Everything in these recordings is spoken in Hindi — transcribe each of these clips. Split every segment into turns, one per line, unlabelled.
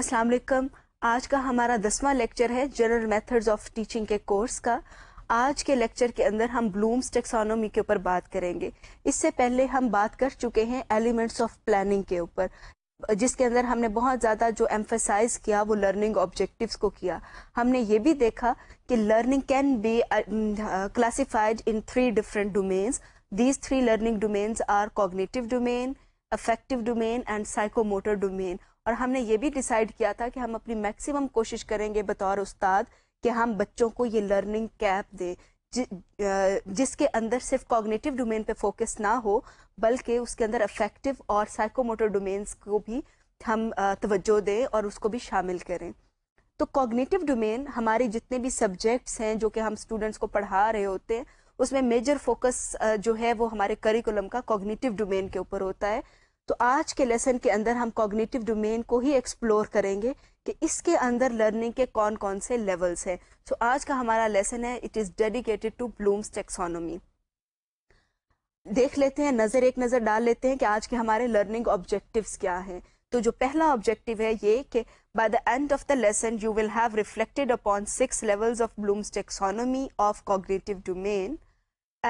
अस्सलाम वालेकुम आज का हमारा दसवां लेक्चर है जनरल मेथड्स ऑफ टीचिंग के कोर्स का आज के लेक्चर के अंदर हम ब्लूम्स टेक्सोनोमी के ऊपर बात करेंगे इससे पहले हम बात कर चुके हैं एलिमेंट्स ऑफ प्लानिंग के ऊपर जिसके अंदर हमने बहुत ज़्यादा जो एम्फेसाइज किया वो लर्निंग ऑब्जेक्टिव्स को किया हमने ये भी देखा कि learning can be classified in three different domains these three learning domains are cognitive domain affective domain and psychomotor domain और हमने ये भी डिसाइड किया था कि हम अपनी मैक्सिमम कोशिश करेंगे बतौर उस्ताद कि हम बच्चों को ये लर्निंग कैप दें जि, जिसके अंदर सिर्फ कॉग्निटिव डोमेन पे फोकस ना हो बल्कि उसके अंदर अफेक्टिव और साइकोमोटर डोमेन्स को भी हम तवज्जो दें और उसको भी शामिल करें तो कॉग्निटिव डोमेन हमारे जितने भी सब्जेक्ट्स हैं जो कि हम स्टूडेंट्स को पढ़ा रहे होते हैं उसमें मेजर फोकस जो है वो हमारे करिकुलम का कॉग्निटिव डोमेन के ऊपर होता है तो आज के लेसन के अंदर हम कॉग्नेटिव डोमेन को ही एक्सप्लोर करेंगे कि इसके अंदर लर्निंग के कौन कौन से लेवल्स हैं सो so, आज का हमारा लेसन है it is dedicated to Bloom's taxonomy देख लेते हैं नज़र एक नज़र डाल लेते हैं कि आज के हमारे लर्निंग ऑब्जेक्टिव क्या हैं तो जो पहला ऑब्जेक्टिव है ये कि by the end of the lesson you will have reflected upon six levels of bloom's taxonomy of cognitive domain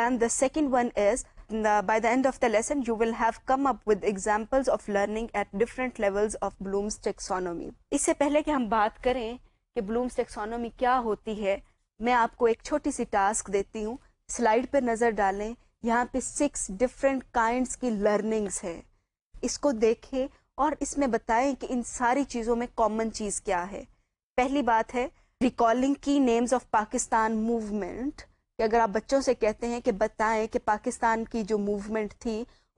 and the second one is uh, by the end of the lesson, you will have come up with examples of learning at different levels of Bloom's taxonomy. इससे पहले कि हम बात करें कि Bloom's taxonomy क्या होती है मैं आपको एक छोटी सी टास्क देती हूँ स्लाइड पर नज़र डालें यहाँ पे सिक्स डिफरेंट काइंड्स की लर्निंग्स है इसको देखें और इसमें बताएं कि इन सारी चीज़ों में कॉमन चीज़ क्या है पहली बात है रिकॉलिंग की नेम्स ऑफ पाकिस्तान मूवमेंट कि अगर आप बच्चों से कहते हैं कि बताएं कि पाकिस्तान की जो मूवमेंट थी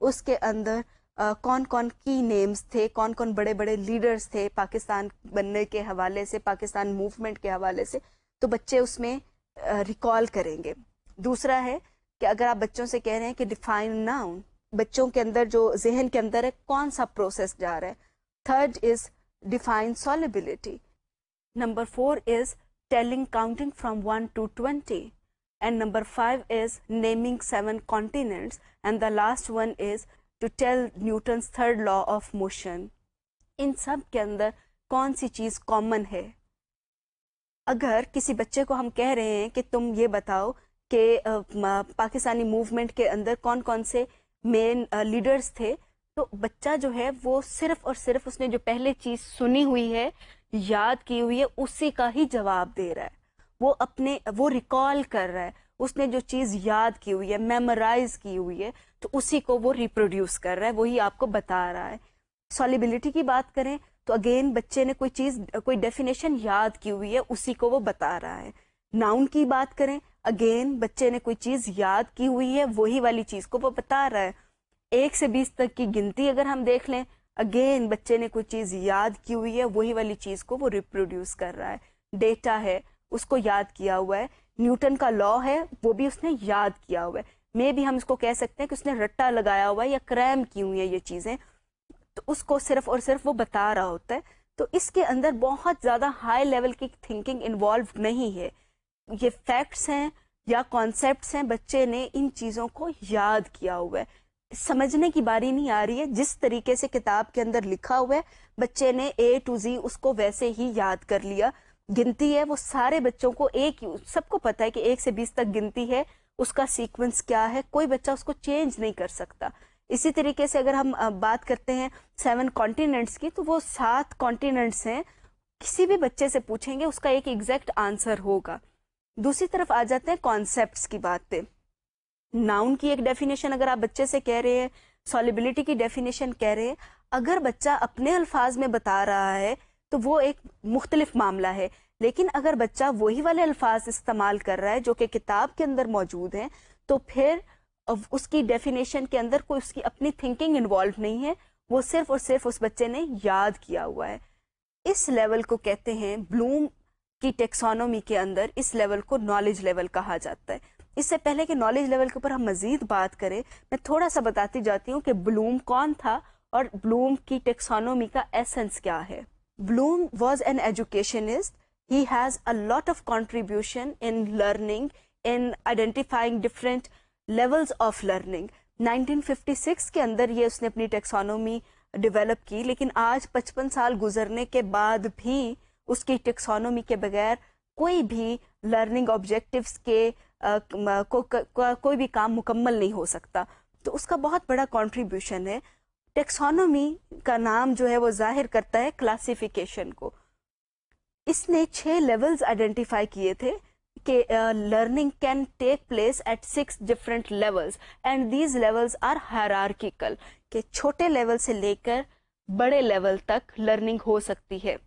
उसके अंदर आ, कौन कौन की नेम्स थे कौन कौन बड़े बड़े लीडर्स थे पाकिस्तान बनने के हवाले से पाकिस्तान मूवमेंट के हवाले से तो बच्चे उसमें रिकॉल करेंगे दूसरा है कि अगर आप बच्चों से कह रहे हैं कि डिफाइन नाउन बच्चों के अंदर जो जहन के अंदर है कौन सा प्रोसेस जा रहा है third is define solubility number four is telling counting from one to twenty and number five is naming seven continents and the last one is to tell Newton's third law of motion इन सब के अंदर कौन सी चीज़ कॉमन है अगर किसी बच्चे को हम कह रहे हैं कि तुम ये बताओ कि पाकिस्तानी मूवमेंट के अंदर कौन कौन से मेन लीडर्स थे तो बच्चा जो है वो सिर्फ और सिर्फ उसने जो पहले चीज़ सुनी हुई है याद की हुई है उसी का ही जवाब दे रहा है वो अपने वो रिकॉल कर रहा है उसने जो चीज़ याद की हुई है मेमोराइज की हुई है तो उसी को वो रिप्रोड्यूस कर रहा है वही आपको बता रहा है सॉलिबिलिटी की बात करें तो अगेन बच्चे ने कोई चीज़ कोई डेफिनेशन याद की हुई है उसी को वो बता रहा है नाउन की बात करें अगेन बच्चे ने कोई चीज़ याद की हुई है वही वाली चीज़ को वो बता रहा है एक से बीस तक की गिनती अगर हम देख लें अगेन बच्चे ने कोई चीज़ याद की हुई है वही वाली चीज़ को वो रिप्रोड्यूस कर रहा है डेटा है उसको याद किया हुआ है न्यूटन का लॉ है वो भी उसने याद किया हुआ है मे भी हम इसको कह सकते हैं कि उसने रट्टा लगाया हुआ है या क्रैम की हुई है ये चीज़ें तो उसको सिर्फ और सिर्फ वो बता रहा होता है तो इसके अंदर बहुत ज़्यादा हाई लेवल की थिंकिंग इन्वॉल्व नहीं है ये फैक्ट्स हैं या कॉन्सेप्ट हैं बच्चे ने इन चीज़ों को याद किया हुआ है समझने की बारी नहीं आ रही है जिस तरीके से किताब के अंदर लिखा हुआ है बच्चे ने ए टू जी उसको वैसे ही याद कर लिया गिनती है वो सारे बच्चों को एक सबको पता है कि एक से बीस तक गिनती है उसका सीक्वेंस क्या है कोई बच्चा उसको चेंज नहीं कर सकता इसी तरीके से अगर हम बात करते हैं सेवन कॉन्टिनेंट्स की तो वो सात कॉन्टिनेंट्स हैं किसी भी बच्चे से पूछेंगे उसका एक एग्जैक्ट आंसर होगा दूसरी तरफ आ जाते हैं कॉन्सेप्ट की बात पे नाउन की एक डेफिनेशन अगर आप बच्चे से कह रहे हैं सॉलिबिलिटी की डेफिनेशन कह रहे हैं अगर बच्चा अपने अल्फाज में बता रहा है तो वो एक मुख्तलिफ मामला है लेकिन अगर बच्चा वही वाले अल्फाज इस्तेमाल कर रहा है जो कि किताब के अंदर मौजूद हैं तो फिर उसकी डेफिनेशन के अंदर कोई उसकी अपनी थिंकिंग इन्वॉल्व नहीं है वो सिर्फ और सिर्फ उस बच्चे ने याद किया हुआ है इस लेवल को कहते हैं ब्लूम की टेक्सोनोमी के अंदर इस लेवल को नॉलेज लेवल कहा जाता है इससे पहले कि नॉलेज लेवल के ऊपर हम मजीद बात करें मैं थोड़ा सा बताती जाती हूँ कि ब्लूम कौन था और ब्लूम की टेक्सोनोमी का एसेंस क्या है Bloom was an educationist. He has a lot of contribution in learning, in identifying different levels of learning. 1956 के अंदर ये उसने अपनी टेक्सोनॉमी डेवलप की लेकिन आज 55 साल गुजरने के बाद भी उसकी टेक्सोनॉमी के बगैर कोई भी लर्निंग ऑब्जेक्टिव्स के आ, को, को, को, कोई भी काम मुकम्मल नहीं हो सकता तो उसका बहुत बड़ा कंट्रीब्यूशन है टेक्सोनोमी का नाम जो है वो जाहिर करता है क्लासिफिकेशन को इसने छह लेवल्स आइडेंटिफाई किए थे कि learning can take place at six different levels and these levels are hierarchical के छोटे लेवल से लेकर बड़े लेवल तक लर्निंग हो सकती है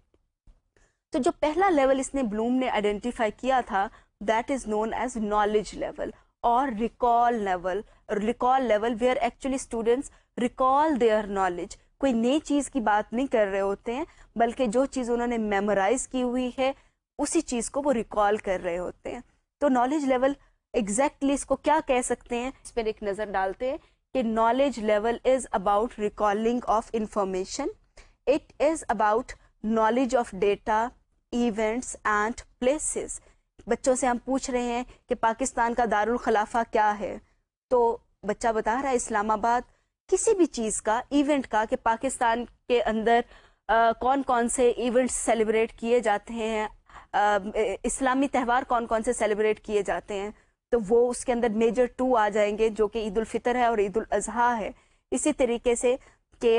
तो जो पहला लेवल इसने ब्लूम ने आइडेंटिफाई किया था that is known as knowledge level or recall level recall level where actually students recall their knowledge कोई नई चीज़ की बात नहीं कर रहे होते हैं बल्कि जो चीज़ उन्होंने मेमोराइज की हुई है उसी चीज़ को वो रिकॉल कर रहे होते हैं तो नॉलेज लेवल एग्जैक्टली इसको क्या कह सकते हैं इस पर एक नज़र डालते हैं कि knowledge level is about recalling of information it is about knowledge of data events and places बच्चों से हम पूछ रहे हैं कि पाकिस्तान का दारुल खलाफा क्या है तो बच्चा बता रहा है इस्लामाबाद किसी भी चीज़ का इवेंट का कि पाकिस्तान के अंदर आ, कौन कौन से इवेंट्स सेलिब्रेट किए जाते हैं आ, इस्लामी त्यौहार कौन कौन से सेलिब्रेट किए जाते हैं तो वो उसके अंदर मेजर टू आ जाएंगे जो कि ईद फितर है और ईद अजहा है इसी तरीके से कि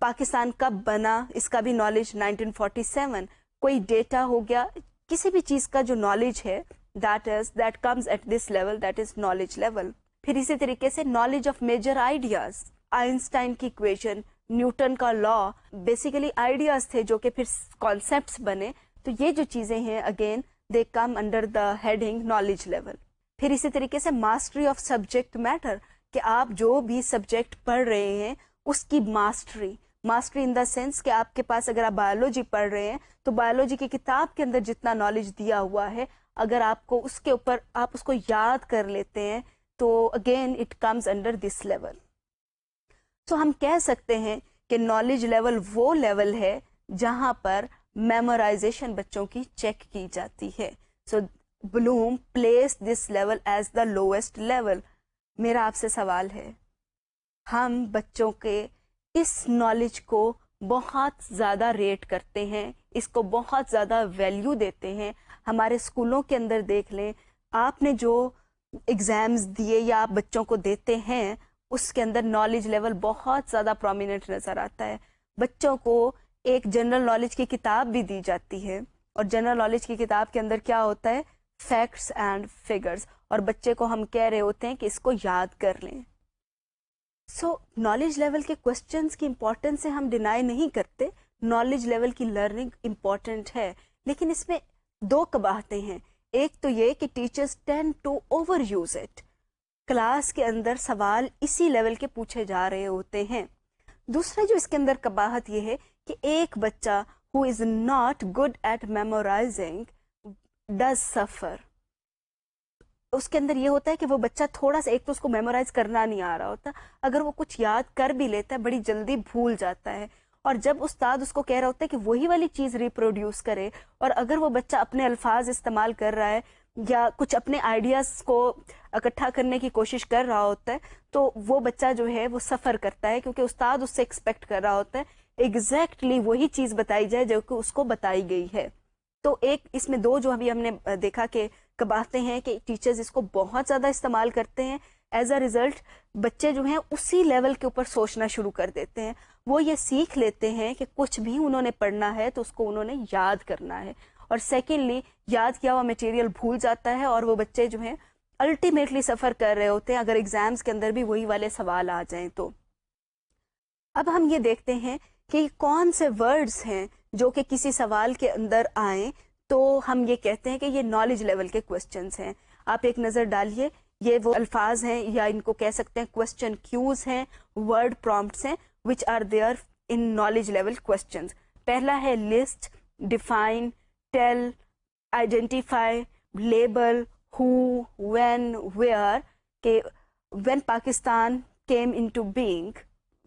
पाकिस्तान कब बना इसका भी नॉलेज 1947 कोई डेटा हो गया किसी भी चीज का जो नॉलेज है that is that comes at this level that is knowledge level फिर इसी तरीके से knowledge of major ideas Einstein की इक्वेशन न्यूटन का लॉ बेसिकली आइडियाज थे जो कि फिर कॉन्सेप्ट बने तो ये जो चीजें हैं again they come under the heading knowledge level फिर इसी तरीके से मास्टरी ऑफ सब्जेक्ट मैटर कि आप जो भी सब्जेक्ट पढ़ रहे हैं उसकी mastery mastery in the sense कि आपके पास अगर आप बायोलॉजी पढ़ रहे हैं तो बायोलॉजी की किताब के अंदर जितना नॉलेज दिया हुआ है अगर आपको उसके ऊपर आप उसको याद कर लेते हैं तो again it comes under this level तो हम कह सकते हैं कि नॉलेज लेवल वो लेवल है जहां पर मेमोराइजेशन बच्चों की चेक की जाती है so Bloom place this level as the lowest level मेरा आपसे सवाल है हम बच्चों के इस नॉलेज को बहुत ज़्यादा रेट करते हैं इसको बहुत ज़्यादा वैल्यू देते हैं हमारे स्कूलों के अंदर देख लें आपने जो एग्ज़ाम्स दिए या आप बच्चों को देते हैं उसके अंदर नॉलेज लेवल बहुत ज़्यादा प्रोमिनेंट नज़र आता है बच्चों को एक जनरल नॉलेज की किताब भी दी जाती है और जनरल नॉलेज की किताब के अंदर क्या होता है फैक्ट्स एंड फिगर्स और बच्चे को हम कह रहे होते हैं कि इसको याद कर लें सो नॉलेज लेवल के क्वेश्चन की इम्पोर्टेंस से हम डिनाई नहीं करते नॉलेज लेवल की लर्निंग इम्पॉर्टेंट है लेकिन इसमें दो कबाहते हैं एक तो ये कि teachers tend to over use it class के अंदर सवाल इसी लेवल के पूछे जा रहे होते हैं दूसरा जो इसके अंदर कबाहत ये है कि एक बच्चा who is not good at memorising does suffer उसके अंदर ये होता है कि वो बच्चा थोड़ा सा एक तो उसको मेमोराइज करना नहीं आ रहा होता अगर वो कुछ याद कर भी लेता है बड़ी जल्दी भूल जाता है और जब उस्ताद उसको कह रहा होता है कि वही वाली चीज़ रिप्रोड्यूस करे और अगर वो बच्चा अपने अल्फाज इस्तेमाल कर रहा है या कुछ अपने आइडियाज़ को इकट्ठा करने की कोशिश कर रहा होता है तो वो बच्चा जो है वो सफ़र करता है क्योंकि उस्ताद उससे एक्सपेक्ट कर रहा होता है एग्जैक्टली exactly वही चीज़ बताई जाए जो कि उसको बताई गई है तो एक इसमें दो जो अभी हमने देखा कि कबाते हैं कि टीचर्स इसको बहुत ज़्यादा इस्तेमाल करते हैं एज अ रिज़ल्ट बच्चे जो हैं उसी लेवल के ऊपर सोचना शुरू कर देते हैं वो ये सीख लेते हैं कि कुछ भी उन्होंने पढ़ना है तो उसको उन्होंने याद करना है और सेकेंडली याद किया हुआ मटेरियल भूल जाता है और वो बच्चे जो हैं अल्टीमेटली सफ़र कर रहे होते हैं अगर एग्ज़ाम्स के अंदर भी वही वाले सवाल आ जाएं तो अब हम ये देखते हैं कि कौन से वर्ड्स हैं जो कि किसी सवाल के अंदर आए तो हम ये कहते हैं कि ये नॉलेज लेवल के क्वेश्चन हैं आप एक नज़र डालिए ये वो अल्फाज हैं या इनको कह सकते हैं क्वेश्चन क्यूज हैं वर्ड प्रॉम्प्ट्स हैं which are there in knowledge level question पहला है list define tell identify label who when where के when Pakistan came into being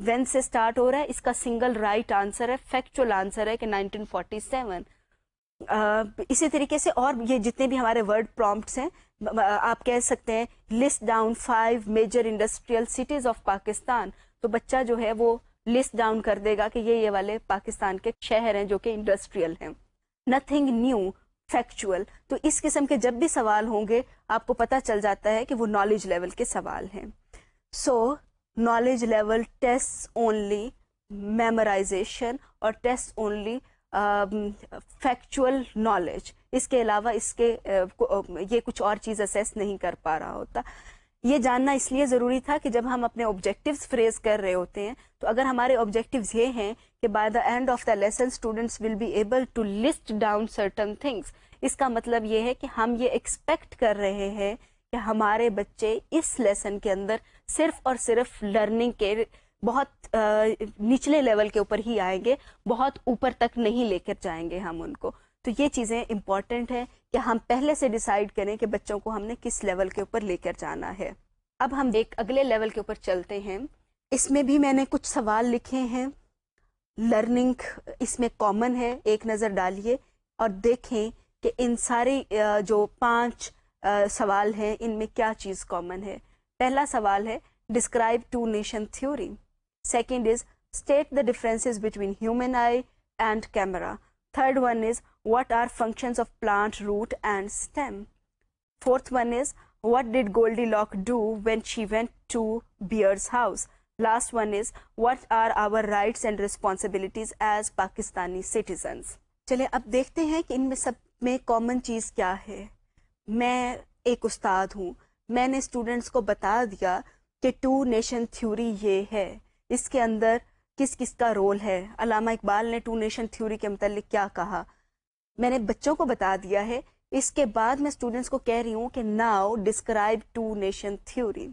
when से स्टार्ट हो रहा है इसका सिंगल राइट आंसर है फैक्चुअल आंसर है कि 1947 इसी तरीके से और ये जितने भी हमारे वर्ड प्रॉम्प्ट्स हैं आप कह सकते हैं list down five major industrial cities of Pakistan तो बच्चा जो है वो लिस्ट डाउन कर देगा कि ये ये वाले पाकिस्तान के शहर हैं जो कि इंडस्ट्रियल हैं नथिंग न्यू फैक्चुअल तो इस किस्म के जब भी सवाल होंगे आपको पता चल जाता है कि वो नॉलेज लेवल के सवाल हैं so knowledge level test only memorisation और test only factual um, knowledge इसके अलावा इसके uh, ये कुछ और चीज़ असेस नहीं कर पा रहा होता ये जानना इसलिए ज़रूरी था कि जब हम अपने ऑब्जेक्टिव्स फ्रेज कर रहे होते हैं तो अगर हमारे ऑब्जेक्टिव्स ये हैं कि by the end of the lesson students will be able to list down certain things इसका मतलब ये है कि हम ये एक्सपेक्ट कर रहे हैं कि हमारे बच्चे इस लेसन के अंदर सिर्फ और सिर्फ लर्निंग के बहुत निचले लेवल के ऊपर ही आएंगे बहुत ऊपर तक नहीं लेकर जाएंगे हम उनको तो ये चीज़ें इम्पॉर्टेंट हैं कि हम पहले से डिसाइड करें कि बच्चों को हमने किस लेवल के ऊपर लेकर जाना है अब हम एक अगले लेवल के ऊपर चलते हैं इसमें भी मैंने कुछ सवाल लिखे हैं लर्निंग इसमें कॉमन है एक नज़र डालिए और देखें कि इन सारी जो पांच सवाल हैं इनमें क्या चीज़ कॉमन है पहला सवाल है describe two nation theory Second is state the differences between human eye and camera. Third one is what are functions of plant root and stem. Fourth one is what did goldilock do when she went to bear's house. Last one is what are our rights and responsibilities as Pakistani citizens. chaliye ab dekhte hain ki inme sab mein common cheez kya hai main ek ustad hu maine students ko bata diya कि two nation theory ye hai इसके अंदर किस किस का रोल है अलामा इकबाल ने टू नेशन थ्योरी के मतलब क्या कहा मैंने बच्चों को बता दिया है इसके बाद मैं स्टूडेंट्स को कह रही हूँ कि now describe two nation theory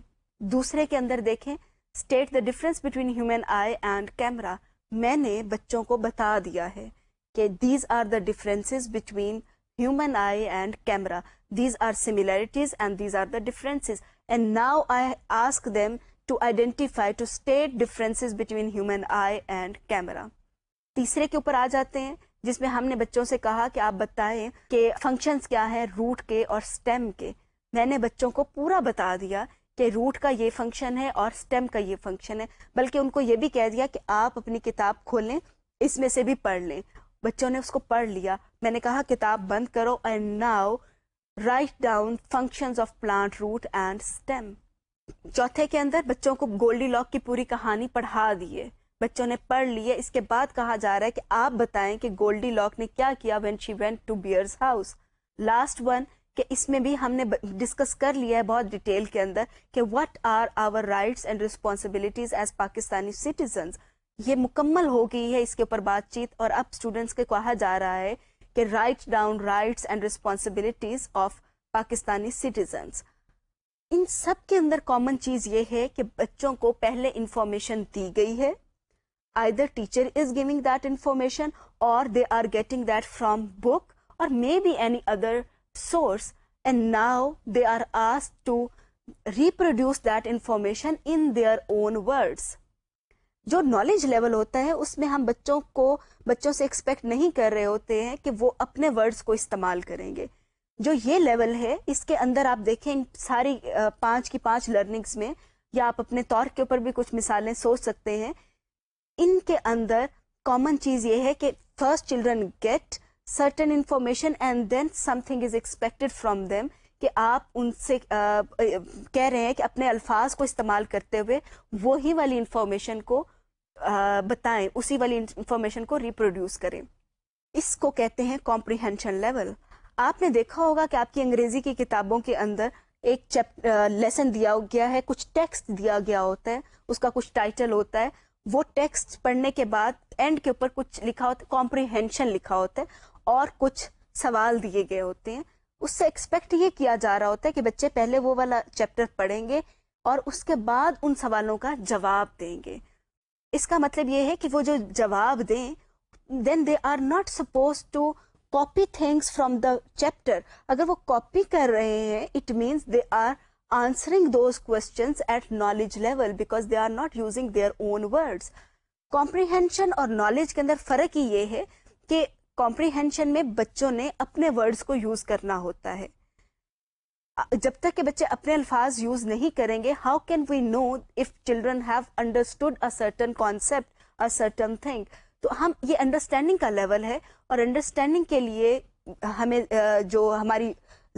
दूसरे के अंदर देखें state the difference between human eye and camera मैंने बच्चों को बता दिया है कि these are the differences between human eye and camera these are similarities and these are the differences and now I ask them to identify to state differences between human eye and camera तीसरे के ऊपर आ जाते हैं जिसमें हमने बच्चों से कहा कि आप बताएं कि फंक्शंस क्या है रूट के और स्टेम के मैंने बच्चों को पूरा बता दिया कि रूट का ये फंक्शन है और स्टेम का ये फंक्शन है बल्कि उनको ये भी कह दिया कि आप अपनी किताब खोलें इसमें से भी पढ़ लें बच्चों ने उसको पढ़ लिया मैंने कहा किताब बंद करो and now write down functions of plant root and stem चौथे के अंदर बच्चों को गोल्डी लॉक की पूरी कहानी पढ़ा दी है बच्चों ने पढ़ लिया इसके बाद कहा जा रहा है कि आप बताएं कि गोल्डी लॉक ने क्या किया when she went to bear's house last one कि इसमें भी हमने डिस्कस कर लिया है बहुत डिटेल के अंदर कि what are our rights and responsibilities as Pakistani citizen ये मुकम्मल हो गई है इसके ऊपर बातचीत और अब स्टूडेंट्स के कहा जा रहा है कि write down rights and responsibilities of Pakistani citizens इन सब के अंदर कॉमन चीज ये है कि बच्चों को पहले इंफॉर्मेशन दी गई है either teacher is giving that information और they are getting that from book may be any other source and now they are asked to reproduce that information in their own words जो नॉलेज लेवल होता है उसमें हम बच्चों को बच्चों से एक्सपेक्ट नहीं कर रहे होते हैं कि वो अपने वर्ड्स को इस्तेमाल करेंगे जो ये लेवल है इसके अंदर आप देखें सारी पांच की पांच लर्निंग्स में या आप अपने तौर के ऊपर भी कुछ मिसालें सोच सकते हैं इनके अंदर कॉमन चीज ये है कि first children get certain information and then something is expected from them कि आप उनसे कह रहे हैं कि अपने अल्फाज को इस्तेमाल करते हुए वही वाली इंफॉर्मेशन को बताएं उसी वाली इंफॉर्मेशन को रिप्रोड्यूस करें इसको कहते हैं कॉम्प्रीहेंशन लेवल आपने देखा होगा कि आपकी अंग्रेजी की किताबों के अंदर एक चैप लेसन दिया गया है कुछ टेक्स्ट दिया गया होता है उसका कुछ टाइटल होता है वो टेक्स्ट पढ़ने के बाद एंड के ऊपर कुछ लिखा होता है कॉम्प्रिहेंशन लिखा होता है और कुछ सवाल दिए गए होते हैं उससे एक्सपेक्ट ये किया जा रहा होता है कि बच्चे पहले वो वाला चैप्टर पढ़ेंगे और उसके बाद उन सवालों का जवाब देंगे इसका मतलब ये है कि वो जो जवाब दें then they are not suppose to copy things from the chapter अगर वो कॉपी कर रहे हैं it means they are answering those questions at knowledge level because they are not using their own words. Comprehension और knowledge के अंदर फर्क ही ये है कि comprehension में बच्चों ने अपने words को use करना होता है जब तक के बच्चे अपने अल्फाज यूज नहीं करेंगे how can we know if children have understood a certain concept a certain thing तो हम ये अंडरस्टैंडिंग का लेवल है और अंडरस्टैंडिंग के लिए हमें जो हमारी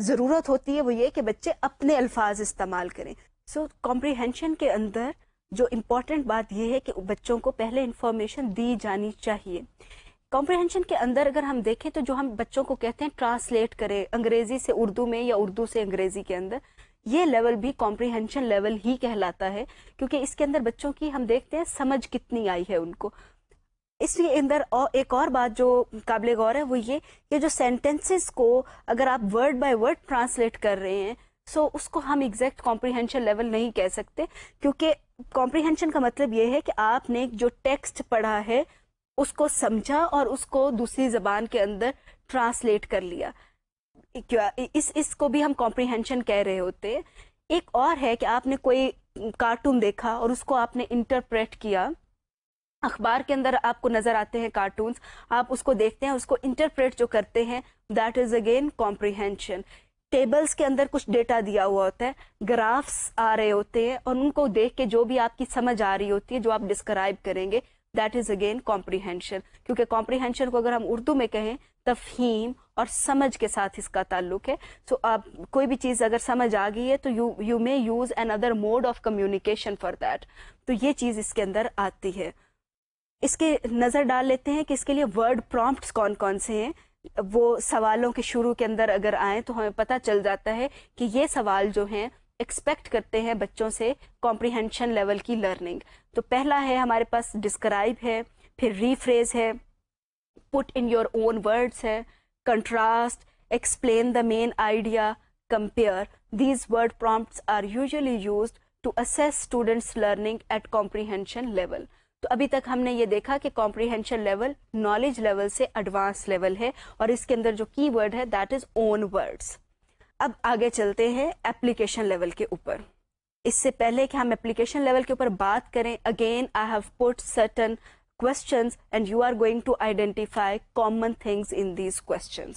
ज़रूरत होती है वो ये कि बच्चे अपने अल्फाज इस्तेमाल करें सो so, कॉम्प्रिहेंशन के अंदर जो इम्पोर्टेंट बात यह है कि बच्चों को पहले इन्फॉर्मेशन दी जानी चाहिए कॉम्प्रिहेंशन के अंदर अगर हम देखें तो जो हम बच्चों को कहते हैं ट्रांसलेट करें अंग्रेजी से उर्दू में या उर्दू से अंग्रेजी के अंदर ये लेवल भी कॉम्प्रिहेंशन लेवल ही कहलाता है क्योंकि इसके अंदर बच्चों की हम देखते हैं समझ कितनी आई है उनको इसके अंदर और एक और बात जो काबिल गौर है वो ये कि जो सेंटेंसेस को अगर आप वर्ड बाय वर्ड ट्रांसलेट कर रहे हैं सो so उसको हम एग्जैक्ट कॉम्प्रिहेंशन लेवल नहीं कह सकते क्योंकि कॉम्प्रिहेंशन का मतलब ये है कि आपने जो टेक्स्ट पढ़ा है उसको समझा और उसको दूसरी जबान के अंदर ट्रांसलेट कर लिया इस इसको भी हम कॉम्प्रिहेंशन कह रहे होते एक और है कि आपने कोई कार्टून देखा और उसको आपने इंटरप्रेट किया अखबार के अंदर आपको नजर आते हैं कार्टून्स आप उसको देखते हैं उसको इंटरप्रेट जो करते हैं that is again comprehension tables के अंदर कुछ डेटा दिया हुआ होता है ग्राफ्स आ रहे होते हैं और उनको देख के जो भी आपकी समझ आ रही होती है जो आप डिस्क्राइब करेंगे दैट इज अगेन कॉम्प्रीहेंशन क्योंकि कॉम्प्रीहेंशन को अगर हम उर्दू में कहें तफहीम और समझ के साथ इसका ताल्लुक है सो so, आप कोई भी चीज़ अगर समझ आ गई है तो you you may use an other mode of communication for that तो ये चीज़ इसके अंदर आती है इसके नज़र डाल लेते हैं कि इसके लिए वर्ड प्रॉम्प्ट्स कौन कौन से हैं वो सवालों के शुरू के अंदर अगर आए तो हमें पता चल जाता है कि ये सवाल जो हैं एक्सपेक्ट करते हैं बच्चों से कॉम्प्रिहेंशन लेवल की लर्निंग तो पहला है हमारे पास डिस्क्राइब है फिर रीफ्रेज है put in your own words है contrast explain the main idea compare these word prompt are usually used to assess students learning at comprehension level तो अभी तक हमने ये देखा कि कॉम्प्रीहेंशन लेवल नॉलेज लेवल से एडवांस लेवल है और इसके अंदर जो की वर्ड है दैट इज ओन वर्ड्स अब आगे चलते हैं एप्लीकेशन लेवल के ऊपर इससे पहले कि हम एप्लीकेशन लेवल के ऊपर बात करें again I have put certain question and you are going to identify common things in these question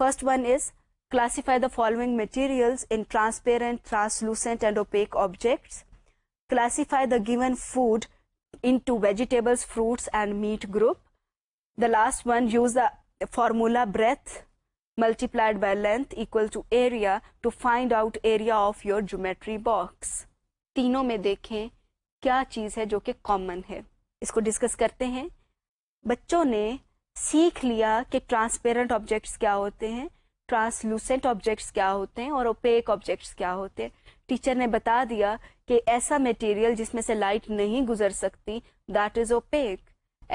first one is classify the following material in transparent translucent and opaque object classify the given food into vegetables, fruits and meat group. The last one use the formula breadth multiplied by length equal to area to find out area of your geometry box. तीनों में देखें क्या चीज़ है जो कि कॉमन है इसको डिस्कस करते हैं बच्चों ने सीख लिया कि ट्रांसपेरेंट ऑब्जेक्ट्स क्या होते हैं ट्रांसलूसेंट ऑब्जेक्ट्स क्या होते हैं और ओपेक ऑब्जेक्ट्स क्या होते हैं टीचर ने बता दिया कि ऐसा मटेरियल जिसमें से लाइट नहीं गुजर सकती दैट इज ओपेक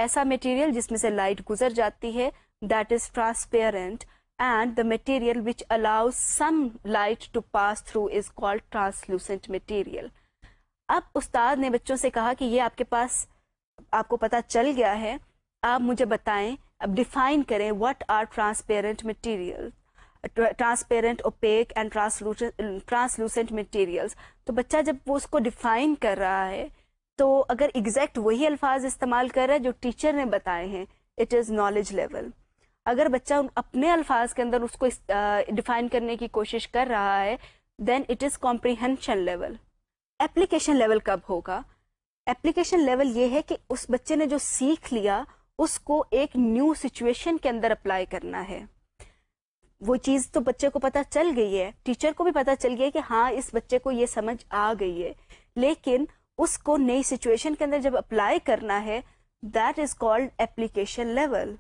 ऐसा मटेरियल जिसमें से लाइट गुजर जाती है that is transparent and the material which allow some light to pass through is called translucent material अब उस्ताद ने बच्चों से कहा कि ये आपके पास आपको पता चल गया है आप मुझे बताएं अब डिफाइन करें what are transparent material transparent opaque and translucent materials तो बच्चा जब वो उसको डिफाइन कर रहा है तो अगर एग्जैक्ट वही अल्फाज इस्तेमाल कर रहा है जो टीचर ने बताए हैं इट इज़ नॉलेज लेवल अगर बच्चा अपने अल्फाज के अंदर उसको डिफाइन करने की कोशिश कर रहा है then it is comprehension level application level कब होगा एप्लीकेशन लेवल ये है कि उस बच्चे ने जो सीख लिया उसको एक न्यू सिचुएशन के अंदर अप्लाई करना है वो चीज तो बच्चे को पता चल गई है टीचर को भी पता चल गया कि हाँ इस बच्चे को ये समझ आ गई है लेकिन उसको नई सिचुएशन के अंदर जब अप्लाई करना है that is called application level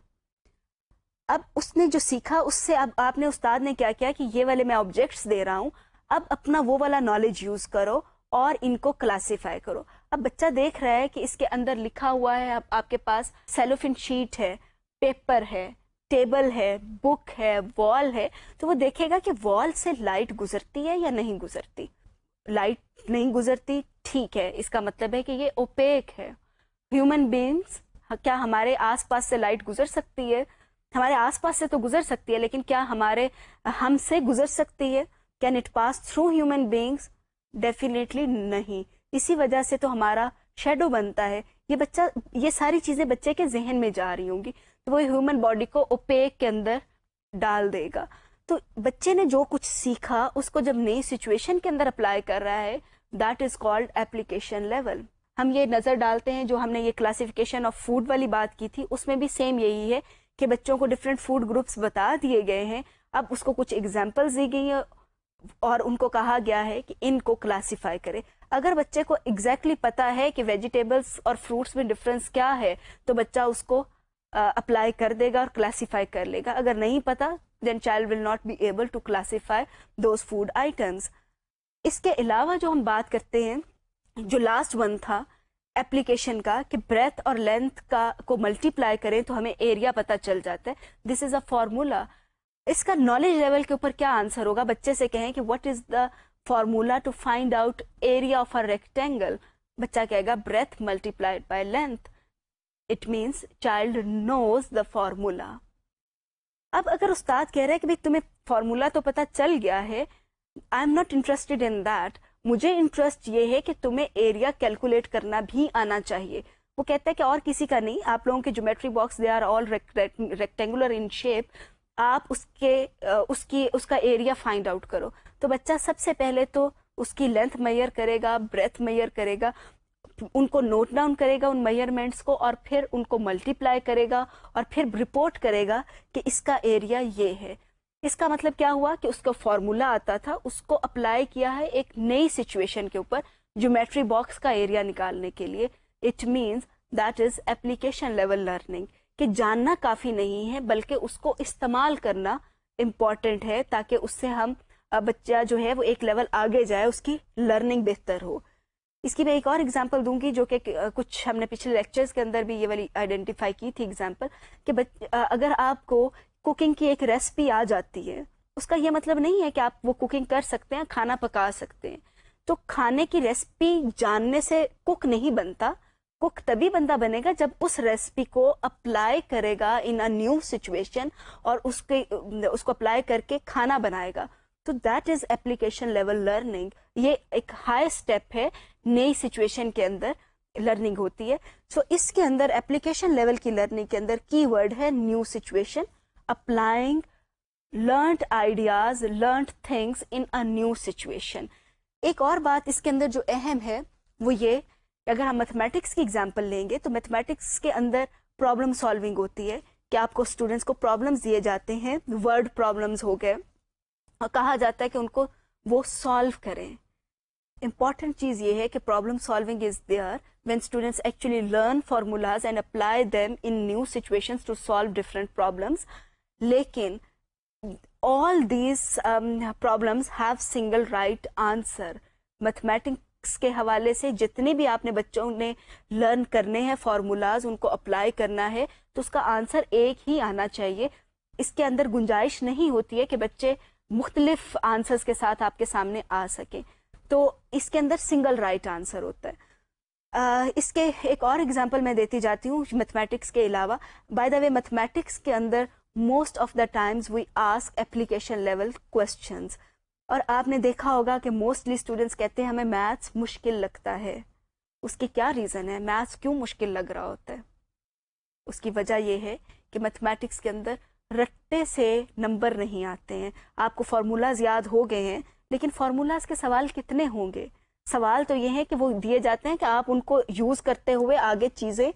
अब उसने जो सीखा उससे अब आपने उस्ताद ने क्या किया कि ये वाले मैं ऑब्जेक्ट्स दे रहा हूं अब अपना वो वाला नॉलेज यूज करो और इनको क्लासीफाई करो अब बच्चा देख रहा है कि इसके अंदर लिखा हुआ है अब आपके पास सेलोफिन शीट है पेपर है टेबल है बुक है वॉल है तो वो देखेगा कि वॉल से लाइट गुजरती है या नहीं गुजरती लाइट नहीं गुजरती ठीक है इसका मतलब है कि ये ओपेक है ह्यूमन बींग्स क्या हमारे आसपास से लाइट गुजर सकती है हमारे आसपास से तो गुजर सकती है लेकिन क्या हमारे हमसे गुजर सकती है can it pass through human beings definitely नहीं इसी वजह से तो हमारा शेडो बनता है ये बच्चा ये सारी चीज़ें बच्चे के जहन में जा रही होंगी तो वो ह्यूमन बॉडी को ओपेक के अंदर डाल देगा तो बच्चे ने जो कुछ सीखा उसको जब नई सिचुएशन के अंदर अप्लाई कर रहा है that is called application level हम ये नज़र डालते हैं जो हमने ये क्लासिफिकेशन ऑफ फूड वाली बात की थी उसमें भी सेम यही है कि बच्चों को डिफरेंट फूड ग्रुप्स बता दिए गए हैं अब उसको कुछ एग्जाम्पल्स दी गई हैं और उनको कहा गया है कि इनको क्लासिफाई करें अगर बच्चे को एग्जैक्टली exactly पता है कि वेजिटेबल्स और फ्रूट्स में डिफरेंस क्या है तो बच्चा उसको अप्लाई कर देगा और क्लासीफाई कर लेगा अगर नहीं पता then child will not be able to classify those food items इसके अलावा जो हम बात करते हैं जो लास्ट वन था एप्लीकेशन का कि ब्रेथ और लेंथ का को मल्टीप्लाई करें तो हमें एरिया पता चल जाता है दिस इज़ अ फार्मूला इसका नॉलेज लेवल के ऊपर क्या आंसर होगा बच्चे से कहें कि what is the formula to find out area of a rectangle बच्चा कहेगा breadth multiplied by length it means child knows the formula अब अगर उस्ताद कह रहे हैं कि भाई तुम्हें फॉर्मूला तो पता चल गया है I am not interested in that मुझे इंटरेस्ट ये है कि तुम्हें एरिया कैलकुलेट करना भी आना चाहिए वो कहता है कि और किसी का नहीं आप लोगों के geometry box they are all rectangular in shape आप उसके उसकी उसका एरिया फाइंड आउट करो तो बच्चा सबसे पहले तो उसकी लेंथ मैयर करेगा ब्रेथ मैयर करेगा उनको नोट डाउन करेगा उन मेजरमेंट्स को और फिर उनको मल्टीप्लाई करेगा और फिर रिपोर्ट करेगा कि इसका एरिया ये है इसका मतलब क्या हुआ कि उसका फॉर्मूला आता था उसको अप्लाई किया है एक नई सिचुएशन के ऊपर ज्योमेट्री बॉक्स का एरिया निकालने के लिए it means that is application level learning कि जानना काफ़ी नहीं है बल्कि उसको इस्तेमाल करना इम्पॉर्टेंट है ताकि उससे हम बच्चा जो है वो एक लेवल आगे जाए उसकी लर्निंग बेहतर हो इसकी मैं एक और एग्जाम्पल दूंगी जो कि कुछ हमने पिछले लेक्चर्स के अंदर भी ये वाली आइडेंटिफाई की थी एग्जाम्पल कि अगर आपको कुकिंग की एक रेसिपी आ जाती है उसका ये मतलब नहीं है कि आप वो कुकिंग कर सकते हैं खाना पका सकते हैं तो खाने की रेसिपी जानने से कुक नहीं बनता कुक तभी बंदा बनेगा जब उस रेसिपी को अप्लाई करेगा इन अ न्यू सिचुएशन और उसके उसको अप्लाई करके खाना बनाएगा तो that is application level learning ये एक हाई स्टेप है नई सिचुएशन के अंदर लर्निंग होती है सो so, इसके अंदर एप्लीकेशन लेवल की लर्निंग के अंदर की वर्ड है new situation applying learn ideas learn things in a new situation एक और बात इसके अंदर जो अहम है वो ये अगर हम मैथमेटिक्स की एग्जाम्पल लेंगे तो मैथमेटिक्स के अंदर प्रॉब्लम सॉल्विंग होती है कि आपको स्टूडेंट्स को प्रॉब्लम्स दिए जाते हैं वर्ड प्रॉब्लम्स हो गए कहा जाता है कि उनको वो सॉल्व करें इम्पॉर्टेंट चीज़ ये है कि problem solving is there when students actually learn formulas and apply them in new situations to solve different problems लेकिन all these problems have single right answer mathematics के हवाले से जितने भी आपने बच्चों ने लर्न करने हैं फार्मूलाज उनको अप्लाई करना है तो उसका आंसर एक ही आना चाहिए इसके अंदर गुंजाइश नहीं होती है कि बच्चे मुख्तलिफ आंसर्स के साथ आपके सामने आ सकें तो इसके अंदर सिंगल राइट आंसर होता है Uh, इसके एक और एग्जाम्पल मैं देती जाती हूँ मैथमेटिक्स के अलावा बाय द वे मैथमेटिक्स के अंदर most of the times we ask application level questions और आपने देखा होगा कि मोस्टली स्टूडेंट्स कहते हैं हमें मैथ्स मुश्किल लगता है उसके क्या रीज़न है मैथ्स क्यों मुश्किल लग रहा होता है उसकी वजह यह है कि मैथमेटिक्स के अंदर रट्टे से नंबर नहीं आते हैं आपको फार्मूलाज याद हो गए हैं लेकिन फार्मूलाज के सवाल कितने होंगे सवाल तो ये है कि वो दिए जाते हैं कि आप उनको यूज़ करते हुए आगे चीज़ें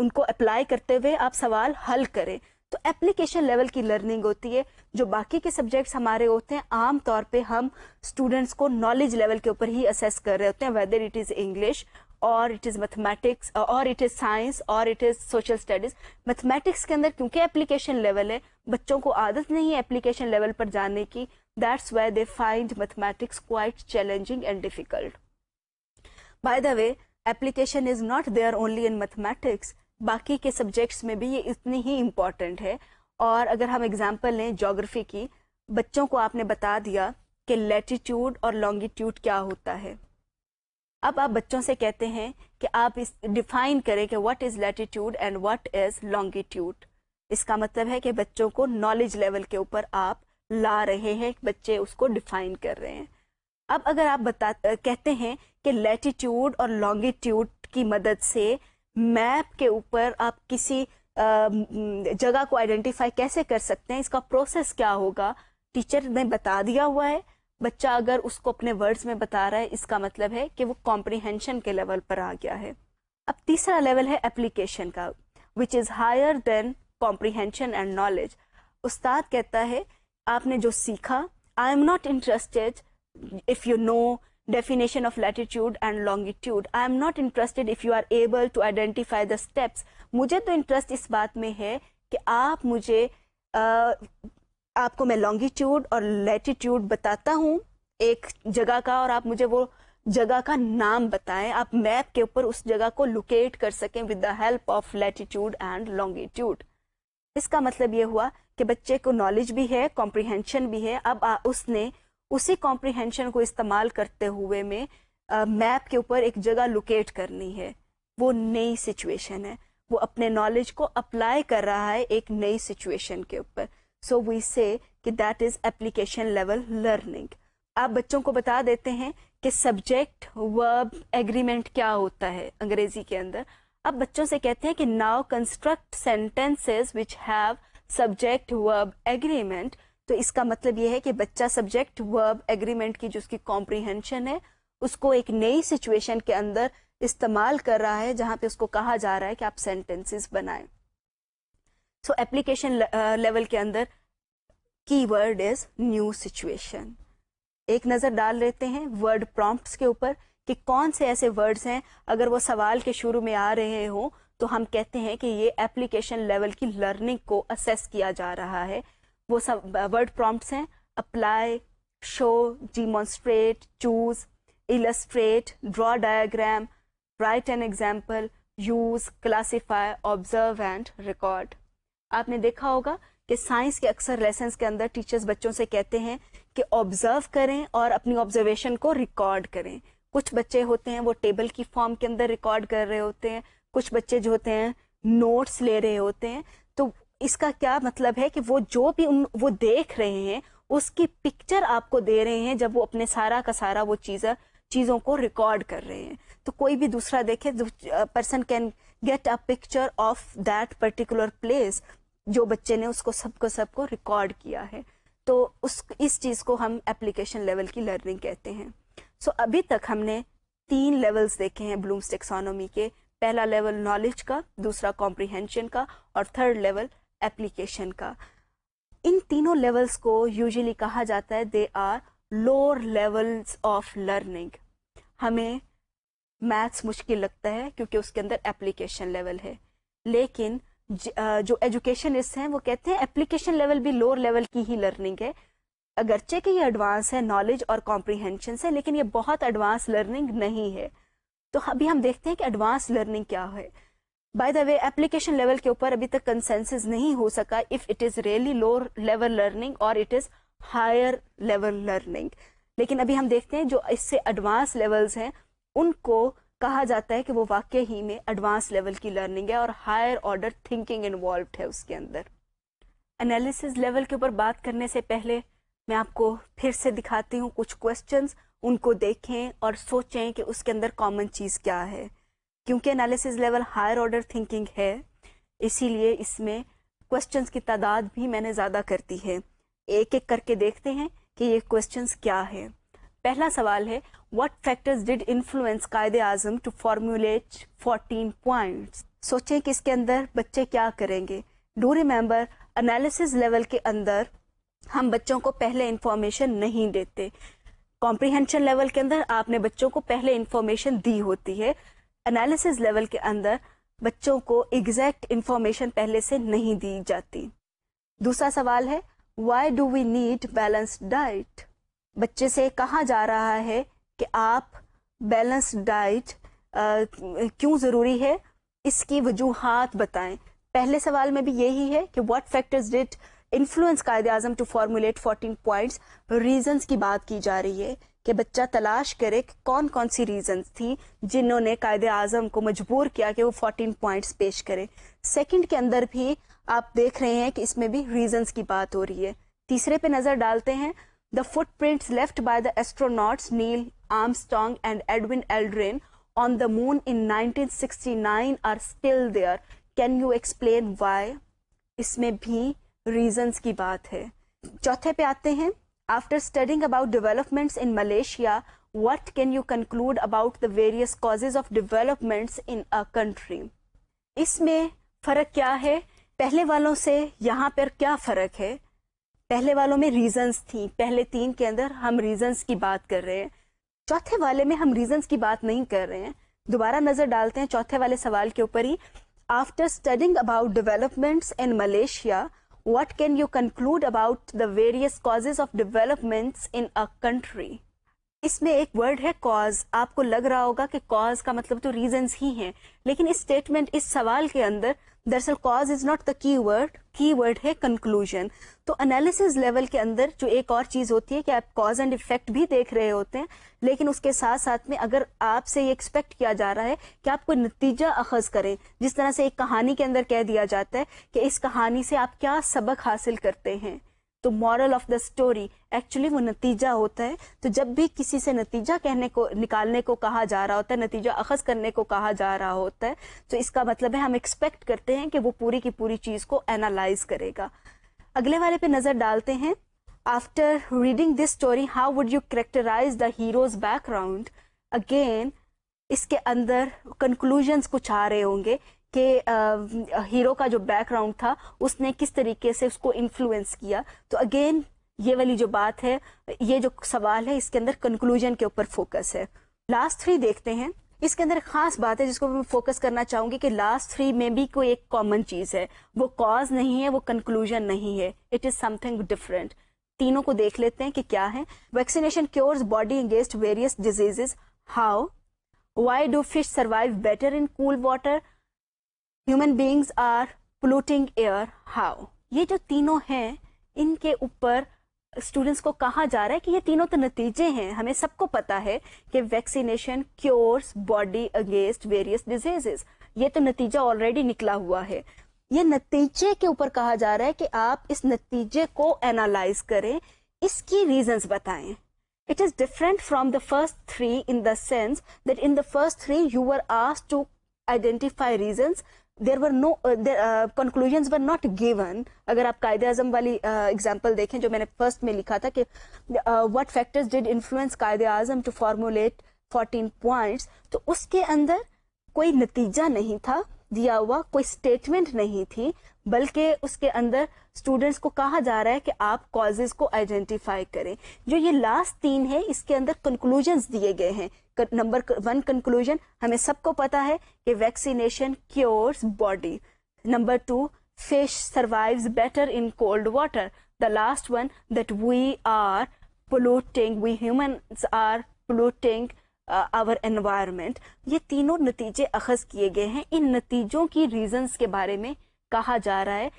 उनको अप्लाई करते हुए आप सवाल हल करें तो एप्लीकेशन लेवल की लर्निंग होती है जो बाकी के सब्जेक्ट्स हमारे होते हैं आम तौर पे हम स्टूडेंट्स को नॉलेज लेवल के ऊपर ही असेस कर रहे होते हैं वेदर इट इज़ इंग्लिश और इट इज़ मैथमेटिक्स और इट इज़ साइंस और it is social studies mathematics के अंदर क्योंकि एप्लीकेशन लेवल है बच्चों को आदत नहीं है एप्लीकेशन लेवल पर जाने की that's why they find mathematics quite challenging and difficult by the way application is not there only in mathematics बाकी के सब्जेक्ट्स में भी ये इतनी ही इम्पॉर्टेंट है और अगर हम एग्जाम्पल लें जोग्राफी की बच्चों को आपने बता दिया कि लेटीट्यूड और लॉन्गिट्यूड क्या होता है अब आप बच्चों से कहते हैं कि आप इस डिफाइन करें कि what is latitude and what is longitude इसका मतलब है कि बच्चों को नॉलेज लेवल के ऊपर आप ला रहे हैं बच्चे उसको डिफाइन कर रहे हैं अब अगर आप बता कहते हैं कि लैटिट्यूड और लॉन्गिट्यूड की मदद से मैप के ऊपर आप किसी जगह को आइडेंटिफाई कैसे कर सकते हैं इसका प्रोसेस क्या होगा टीचर ने बता दिया हुआ है बच्चा अगर उसको अपने वर्ड्स में बता रहा है इसका मतलब है कि वो कॉम्प्रिहेंशन के लेवल पर आ गया है अब तीसरा लेवल है एप्लीकेशन का which is higher than comprehension and knowledge उस्ताद कहता है आपने जो सीखा I am not interested if you know definition of latitude and longitude I am not interested if you are able to identify the steps मुझे तो इंटरेस्ट इस बात में है कि आप मुझे आपको मैं लॉन्गिट्यूड और लेटीट्यूड बताता हूँ एक जगह का और आप मुझे वो जगह का नाम बताएं आप मैप के ऊपर उस जगह को लोकेट कर सकें with the help of latitude and longitude इसका मतलब ये हुआ कि बच्चे को नॉलेज भी है कॉम्प्रीहेंशन भी है अब आ, उसने उसी कॉम्प्रिहेंशन को इस्तेमाल करते हुए में मैप के ऊपर एक जगह लोकेट करनी है वो नई सिचुएशन है वो अपने नॉलेज को अप्लाई कर रहा है एक नई सिचुएशन के ऊपर सो वी से कि that is application level learning आप बच्चों को बता देते हैं कि सब्जेक्ट वर्ब एग्रीमेंट क्या होता है अंग्रेजी के अंदर अब बच्चों से कहते हैं कि now construct sentences which have subject verb agreement तो इसका मतलब यह है कि बच्चा सब्जेक्ट वर्ब एग्रीमेंट की जो उसकी कॉम्प्रिहेंशन है उसको एक नई सिचुएशन के अंदर इस्तेमाल कर रहा है जहां पे उसको कहा जा रहा है कि आप सेंटेंसेस बनाएं सो एप्लीकेशन लेवल के अंदर की वर्ड इज न्यू सिचुएशन एक नज़र डाल लेते हैं वर्ड प्रॉम्प्ट्स के ऊपर कि कौन से ऐसे वर्ड्स हैं अगर वो सवाल के शुरू में आ रहे हों तो हम कहते हैं कि ये एप्लीकेशन लेवल की लर्निंग को असेस किया जा रहा है वो सब वर्ड uh, प्रॉम्प्ट्स हैं apply show demonstrate choose illustrate draw diagram write an example use classify observe and record आपने देखा होगा कि साइंस के अक्सर लेसन के अंदर टीचर्स बच्चों से कहते हैं कि ऑब्जर्व करें और अपनी ऑब्जर्वेशन को रिकॉर्ड करें कुछ बच्चे होते हैं वो टेबल की फॉर्म के अंदर रिकॉर्ड कर रहे होते हैं कुछ बच्चे जो होते हैं नोट्स ले रहे होते हैं तो इसका क्या मतलब है कि वो जो भी उन वो देख रहे हैं उसकी पिक्चर आपको दे रहे हैं जब वो अपने सारा का सारा वो चीज़ें चीज़ों को रिकॉर्ड कर रहे हैं तो कोई भी दूसरा देखे person can get a picture of that particular place जो बच्चे ने उसको सबको सबको रिकॉर्ड किया है तो उस इस चीज़ को हम एप्लीकेशन लेवल की लर्निंग कहते हैं सो so, अभी तक हमने तीन लेवल्स देखे हैं ब्लूम्स टेक्सोनॉमी के पहला लेवल नॉलेज का दूसरा कॉम्प्रीहेंशन का और थर्ड लेवल एप्लीकेशन का इन तीनों लेवल्स को यूजुअली कहा जाता है they are lower levels of learning हमें मैथ्स मुश्किल लगता है क्योंकि उसके अंदर एप्लीकेशन लेवल है लेकिन जो एजुकेशनिस्ट हैं वो कहते हैं एप्लीकेशन लेवल भी लोअर लेवल की ही लर्निंग है अगरचे कि ये एडवांस है नॉलेज और कॉम्प्रीहेंशन से लेकिन ये बहुत एडवांस लर्निंग नहीं है तो अभी हम देखते हैं कि एडवांस लर्निंग क्या है by the way application level के ऊपर अभी तक कंसेंसिस नहीं हो सका if it is really lower level learning और it is higher level learning लेकिन अभी हम देखते हैं जो इससे एडवांस लेवल्स हैं उनको कहा जाता है कि वो वाक्य ही में एडवांस लेवल की लर्निंग है और हायर ऑर्डर थिंकिंग इन्वॉल्व है उसके अंदर एनालिसिस लेवल के ऊपर बात करने से पहले मैं आपको फिर से दिखाती हूँ कुछ क्वेश्चन उनको देखें और सोचें कि उसके अंदर कॉमन चीज़ क्या है क्योंकि analysis level higher order thinking है इसीलिए इसमें क्वेश्चंस की तादाद भी मैंने ज़्यादा करती है एक एक करके देखते हैं कि ये क्वेश्चंस क्या है पहला सवाल है what factors did influence Quaid Azam to formulate 14 points सोचें कि इसके अंदर बच्चे क्या करेंगे डू रिमेंबर एनालिसिस लेवल के अंदर हम बच्चों को पहले इंफॉर्मेशन नहीं देते कॉम्प्रिहेंशन लेवल के अंदर आपने बच्चों को पहले इंफॉर्मेशन दी होती है एनालिसिस लेवल के अंदर बच्चों को एग्जैक्ट इंफॉर्मेशन पहले से नहीं दी जाती दूसरा सवाल है why do we need balanced diet बच्चे से कहा जा रहा है कि आप बैलेंस डाइट क्यों ज़रूरी है इसकी वजूहत बताएं पहले सवाल में भी यही है कि what factors did influence Quaid Azam to formulate 14 points reasons की बात की जा रही है कि बच्चा तलाश करे कि कौन कौन सी रीजंस थी जिन्होंने कायद अजम को मजबूर किया कि वो 14 पॉइंट्स पेश करे सेकंड के अंदर भी आप देख रहे हैं कि इसमें भी रीजंस की बात हो रही है तीसरे पे नज़र डालते हैं the footprints left by the astronauts Neil Armstrong and Edwin Aldrin on the moon in 1969 are still there. Can you explain why? इसमें भी reasons की बात है चौथे पे आते हैं After studying about developments in Malaysia, what can you conclude about the various causes of developments in a country? इसमें फर्क क्या है पहले वालों से यहाँ पर क्या फर्क है पहले वालों में रीजंस थी पहले तीन के अंदर हम रीजंस की बात कर रहे हैं चौथे वाले में हम रीजंस की बात नहीं कर रहे हैं दोबारा नजर डालते हैं चौथे वाले सवाल के ऊपर ही after studying about developments in Malaysia what can you conclude about the various causes of development in a country इसमें एक वर्ड है कॉज आपको लग रहा होगा कि कॉज का मतलब तो रीजंस ही हैं लेकिन इस स्टेटमेंट इस सवाल के अंदर दरअसल cause is not the key word key word है कंक्लूजन तो एनालिसिस लेवल के अंदर जो एक और चीज होती है कि आप कॉज एंड इफेक्ट भी देख रहे होते हैं लेकिन उसके साथ साथ में अगर आपसे ये एक्सपेक्ट किया जा रहा है कि आप कोई नतीजा अखज करें जिस तरह से एक कहानी के अंदर कह दिया जाता है कि इस कहानी से आप क्या सबक हासिल करते हैं तो moral of the story actually वो नतीजा होता है तो जब भी किसी से नतीजा कहने को निकालने को कहा जा रहा होता है नतीजा अखज करने को कहा जा रहा होता है तो इसका मतलब है हम एक्सपेक्ट करते हैं कि वो पूरी की पूरी चीज़ को एनालाइज करेगा अगले वाले पे नज़र डालते हैं after reading this story how would you characterize the hero's background again इसके अंदर कंक्लूजन्स कुछ आ रहे होंगे कि हीरो का जो बैकग्राउंड था उसने किस तरीके से उसको इन्फ्लुएंस किया तो अगेन ये वाली जो बात है ये जो सवाल है इसके अंदर कंक्लूजन के ऊपर फोकस है लास्ट थ्री देखते हैं इसके अंदर खास बात है जिसको मैं फोकस करना चाहूंगी कि लास्ट थ्री में भी कोई एक कॉमन चीज है वो कॉज नहीं है वो कंक्लूजन नहीं है इट इज समथिंग डिफरेंट तीनों को देख लेते हैं कि क्या है vaccination cures body against various diseases how why do fish survive better in cool water human beings are polluting air how ये जो तीनों हैं इनके ऊपर स्टूडेंट्स को कहा जा रहा है कि ये तीनों तो नतीजे हैं हमें सबको पता है कि vaccination cures body against various diseases ये तो नतीजा ऑलरेडी निकला हुआ है ये नतीजे के ऊपर कहा जा रहा है कि आप इस नतीजे को एनालाइज करें इसकी रीजंस बताएं it is different from the first three in the sense that in the first three you are asked to identify reasons there were no conclusion were not given अगर आप कायदे अजम वाली एग्जाम्पल uh, देखें जो मैंने फर्स्ट में लिखा था कि what factors did influence Quaid Azam to formulate fourteen point तो उसके अंदर कोई नतीजा नहीं था दिया हुआ कोई स्टेटमेंट नहीं थी बल्कि उसके अंदर स्टूडेंट्स को कहा जा रहा है कि आप कॉजेज को आइडेंटिफाई करें जो ये लास्ट तीन है इसके अंदर कंक्लूजन दिए गए हैं नंबर वन कंक्लूजन हमें सबको पता है कि vaccination cures body number two fish survives better in cold water the last one that we are polluting we humans are polluting our environment ये तीनों नतीजे अखज किए गए हैं इन नतीजों की रीजंस के बारे में कहा जा रहा है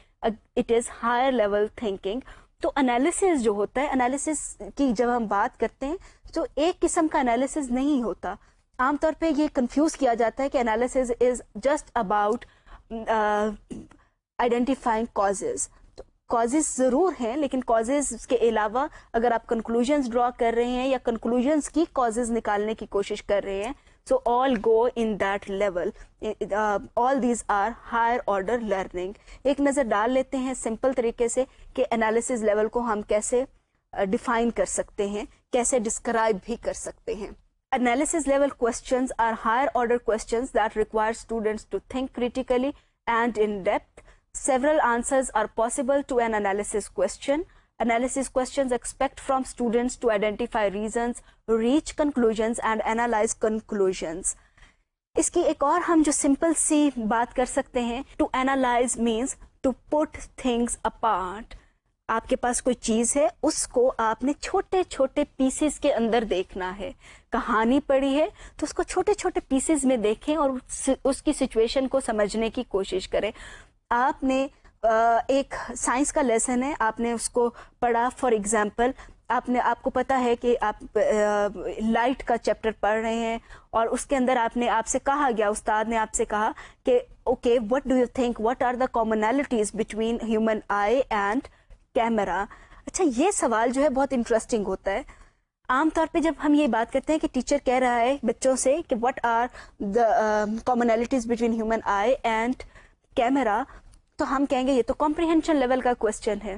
it is higher level thinking तो एनालिसिस जो होता है एनालिसिस की जब हम बात करते हैं तो एक किस्म का एनालिसिस नहीं होता आमतौर पे ये कंफ्यूज किया जाता है कि analysis is just about identifying causes causes जरूर हैं लेकिन कॉजेज के अलावा अगर आप कंक्लूजन्स ड्रॉ कर रहे हैं या कंक्लूजन्स की कॉजेज निकालने की कोशिश कर रहे हैं so all go in that level all these are higher order learning एक नज़र डाल लेते हैं सिंपल तरीके से कि एनालिसिस लेवल को हम कैसे डिफाइन uh, कर सकते हैं कैसे डिस्क्राइब भी कर सकते हैं analysis level question are higher order question that require students to think critically and in depth Several answers are possible to an analysis question. Analysis questions expect from students to identify reasons, reach conclusions and analyze conclusions. इसकी एक और हम जो सिंपल सी बात कर सकते हैं to analyse means to put things apart आपके पास कोई चीज़ है उसको आपने छोटे छोटे पीसेस के अंदर देखना है कहानी पढ़ी है तो उसको छोटे छोटे पीसेस में देखें और उसकी सिचुएशन को समझने की कोशिश करें आपने एक साइंस का लेसन है आपने उसको पढ़ा फॉर एग्जाम्पल आपने आपको पता है कि आप लाइट का चैप्टर पढ़ रहे हैं और उसके अंदर आपने आपसे कहा गया उस्ताद ने आपसे कहा कि okay what do you think what are the commonalities between human eye and camera अच्छा ये सवाल जो है बहुत इंटरेस्टिंग होता है आमतौर पे जब हम ये बात करते हैं कि टीचर कह रहा है बच्चों से कि what are the commonalities between human eye and camera तो हम कहेंगे ये तो कॉम्प्रिहेंशन लेवल का क्वेश्चन है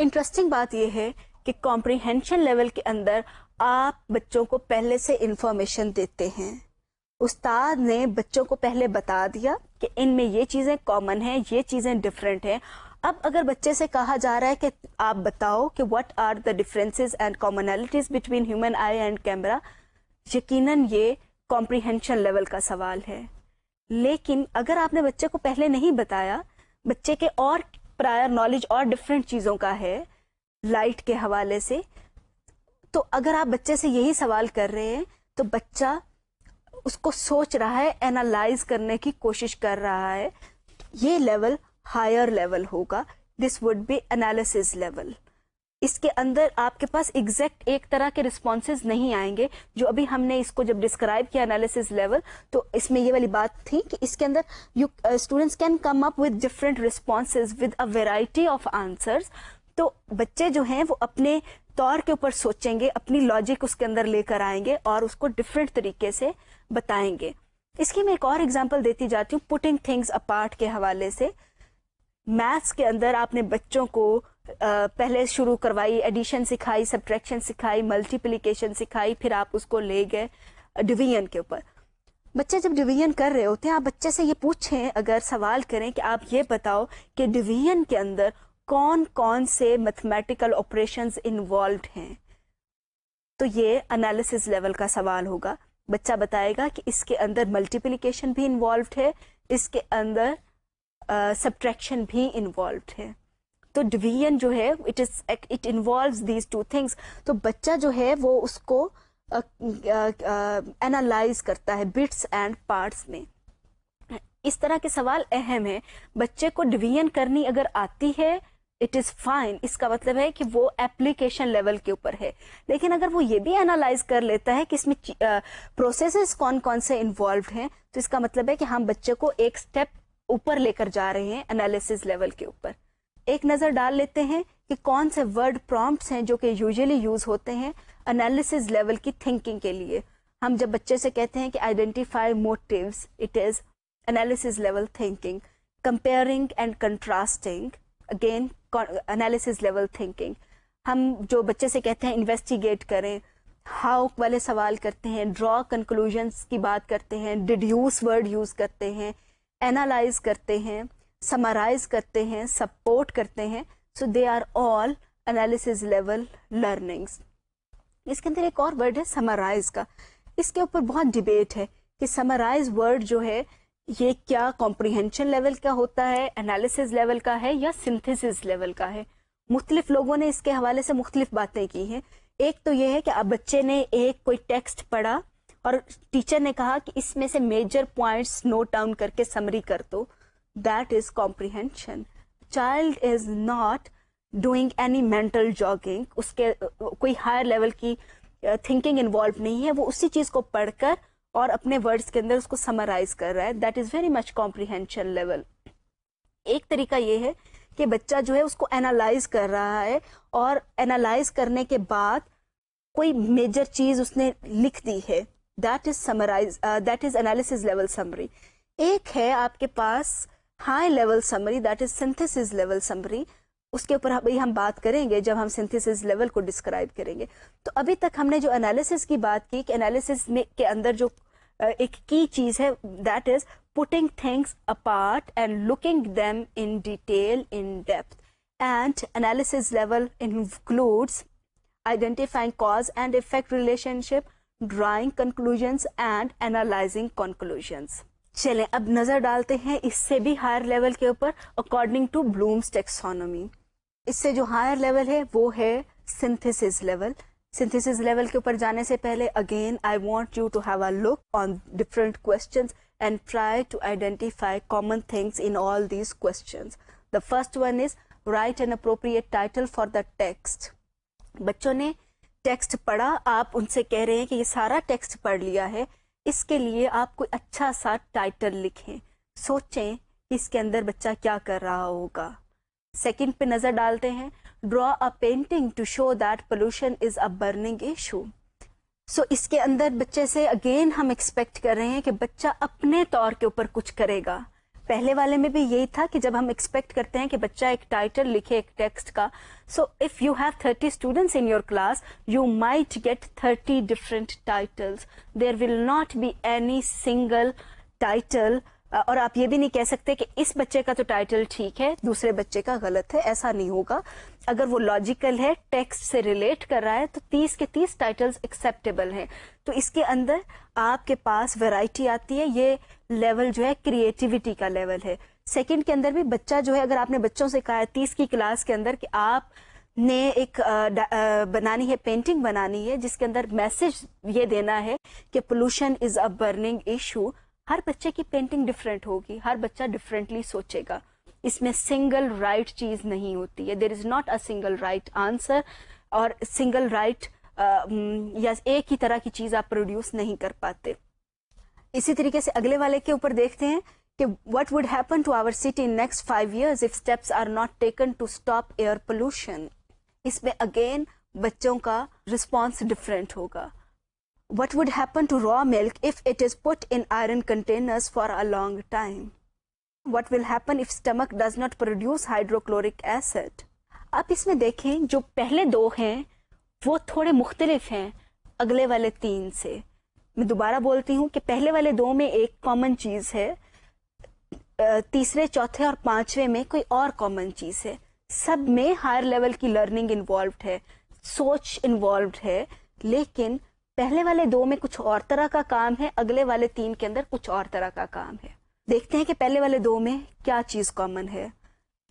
इंटरेस्टिंग बात यह है कि कॉम्प्रिहेंशन लेवल के अंदर आप बच्चों को पहले से इंफॉर्मेशन देते हैं उस्ताद ने बच्चों को पहले बता दिया कि इनमें ये चीज़ें कॉमन हैं ये चीज़ें डिफरेंट हैं अब अगर बच्चे से कहा जा रहा है कि आप बताओ कि what are the differences and commonalities between human eye and camera यकीनन ये कॉम्प्रिहेंशन लेवल का सवाल है लेकिन अगर आपने बच्चे को पहले नहीं बताया बच्चे के और प्रायर नॉलेज और डिफरेंट चीज़ों का है लाइट के हवाले से तो अगर आप बच्चे से यही सवाल कर रहे हैं तो बच्चा उसको सोच रहा है एनालाइज करने की कोशिश कर रहा है ये लेवल हायर लेवल होगा this would be analysis level इसके अंदर आपके पास एग्जैक्ट एक तरह के रिस्पॉन्सेज नहीं आएंगे जो अभी हमने इसको जब डिस्क्राइब किया एनालिसिस लेवल तो इसमें ये वाली बात थी कि इसके अंदर you students can come up with different responses with a variety of answers तो बच्चे जो हैं वो अपने तौर के ऊपर सोचेंगे अपनी लॉजिक उसके अंदर लेकर आएंगे और उसको डिफरेंट तरीके से बताएंगे इसकी मैं एक और एग्जाम्पल देती जाती हूँ पुटिंग थिंग्स अपार्ट के हवाले से मैथ्स के अंदर आपने बच्चों को पहले शुरू करवाई एडिशन सिखाई सब्ट्रैक्शन सिखाई मल्टीप्लीकेशन सिखाई फिर आप उसको ले गए डिवीजन के ऊपर बच्चे जब डिवीजन कर रहे होते हैं आप बच्चे से ये पूछें अगर सवाल करें कि आप ये बताओ कि डिवीजन के अंदर कौन कौन से मैथमेटिकल ऑपरेशंस इन्वॉल्व हैं तो ये अनालिसिस लेवल का सवाल होगा बच्चा बताएगा कि इसके अंदर मल्टीप्लिकेशन भी इन्वॉल्व है इसके अंदर सब्ट्रैक्शन uh, भी इन्वॉल्व है तो डिवीजन जो है it is it involve these two things तो बच्चा जो है वो उसको एनालाइज करता है बिट्स एंड पार्ट्स में इस तरह के सवाल अहम है बच्चे को डिवीजन करनी अगर आती है इट इज फाइन इसका मतलब है कि वो एप्लीकेशन लेवल के ऊपर है लेकिन अगर वो ये भी एनालाइज कर लेता है कि इसमें uh, कौन कौन से इन्वॉल्व हैं तो इसका मतलब है कि हम बच्चे को एक स्टेप ऊपर लेकर जा रहे हैं एनालिसिस लेवल के ऊपर एक नज़र डाल लेते हैं कि कौन से वर्ड प्रॉम्प्ट्स हैं जो कि यूजली यूज़ होते हैं एनालिसिस लेवल की थिंकिंग के लिए हम जब बच्चे से कहते हैं कि identify motives it is analysis level thinking comparing and contrasting again analysis level thinking हम जो बच्चे से कहते हैं इन्वेस्टिगेट करें हाउ वाले सवाल करते हैं ड्रॉ कंक्लूजन्स की बात करते हैं डिड्यूस वर्ड यूज़ करते हैं एनालाइज करते हैं समराइज करते हैं सपोर्ट करते हैं so they are all analysis level learnings इसके अंदर एक और वर्ड है समराइज का इसके ऊपर बहुत डिबेट है कि समराइज वर्ड जो है ये क्या कॉम्प्रिहेंशन लेवल का होता है एनालिसिस लेवल का है या सिंथेसिस लेवल का है मुख्तलिफ लोगों ने इसके हवाले से मुख्तलिफ बातें की हैं एक तो यह है कि अब बच्चे ने एक कोई टेक्स्ट पढ़ा और टीचर ने कहा कि इसमें से मेजर पॉइंट्स नोट डाउन करके समरी कर दो that is comprehension child is not doing any mental jogging उसके कोई higher level की थिंकिंग इन्वॉल्व नहीं है वो उसी चीज को पढ़कर और अपने वर्ड्स के अंदर उसको समराइज कर रहा है that is very much comprehension level एक तरीका ये है कि बच्चा जो है उसको एनालाइज कर रहा है और एनालाइज करने के बाद कोई मेजर चीज उसने लिख दी है that is summarise that is analysis level summary एक है आपके पास high level summary that is synthesis level summary उसके ऊपर अभी हम बात करेंगे जब हम सिंथेसिस लेवल को डिस्क्राइब करेंगे तो अभी तक हमने जो एनालिसिस की बात की कि एनालिसिस में के अंदर जो एक की चीज है that is putting things apart and looking them in detail in depth and analysis level includes identifying cause and effect relationship drawing conclusions and analysing conclusions चले अब नजर डालते हैं इससे भी हायर लेवल के ऊपर अकॉर्डिंग टू ब्लूम्स टेक्सोनोमी इससे जो हायर लेवल है वो है सिंथेसिस लेवल सिंथेसिस लेवल के ऊपर जाने से पहले again I want you to have a look on different question and try to identify common things in all these question the first one is write and appropriate title for the text. बच्चों ने टेक्स्ट पढ़ा आप उनसे कह रहे हैं कि ये सारा टेक्स्ट पढ़ लिया है इसके लिए आप कोई अच्छा सा टाइटल लिखें सोचें कि इसके अंदर बच्चा क्या कर रहा होगा सेकंड पे नज़र डालते हैं draw a painting to show that pollution is a burning issue so इसके अंदर बच्चे से अगेन हम एक्सपेक्ट कर रहे हैं कि बच्चा अपने तौर के ऊपर कुछ करेगा पहले वाले में भी यही था कि जब हम एक्सपेक्ट करते हैं कि बच्चा एक टाइटल लिखे एक टेक्स्ट का so if you have thirty students in your class you might get thirty different titles there will not be any single title और आप ये भी नहीं कह सकते कि इस बच्चे का तो टाइटल ठीक है दूसरे बच्चे का गलत है ऐसा नहीं होगा अगर वो लॉजिकल है टेक्स्ट से रिलेट कर रहा है तो तीस के तीस टाइटल्स एक्सेप्टेबल हैं तो इसके अंदर आपके पास वैरायटी आती है ये लेवल जो है क्रिएटिविटी का लेवल है सेकंड के अंदर भी बच्चा जो है अगर आपने बच्चों से कहा है तीस की क्लास के अंदर कि आप ने एक बनानी है पेंटिंग बनानी है जिसके अंदर मैसेज ये देना है कि pollution is a burning issue हर बच्चे की पेंटिंग डिफरेंट होगी हर बच्चा डिफरेंटली सोचेगा इसमें सिंगल राइट चीज नहीं होती है there is not a single right answer और सिंगल राइट या एक ही तरह की चीज आप प्रोड्यूस नहीं कर पाते इसी तरीके से अगले वाले के ऊपर देखते हैं कि what would happen to our city in next five years if steps are not taken to stop air pollution इसमें अगेन बच्चों का रिस्पॉन्स डिफरेंट होगा what would happen to raw milk if it is put in iron containers for a long time what will happen if stomach does not produce hydrochloric acid आप इसमें देखें जो पहले दो हैं वो थोड़े मुख्तलिफ हैं अगले वाले तीन से मैं दोबारा बोलती हूँ कि पहले वाले दो में एक कॉमन चीज़ है तीसरे चौथे और पांचवे में कोई और कॉमन चीज़ है सब में हायर लेवल की लर्निंग इन्वॉल्व है सोच इन्वॉल्व है लेकिन पहले वाले दो में कुछ और तरह का काम है अगले वाले तीन के अंदर कुछ और तरह का काम है देखते हैं कि पहले वाले दो में क्या चीज़ कॉमन है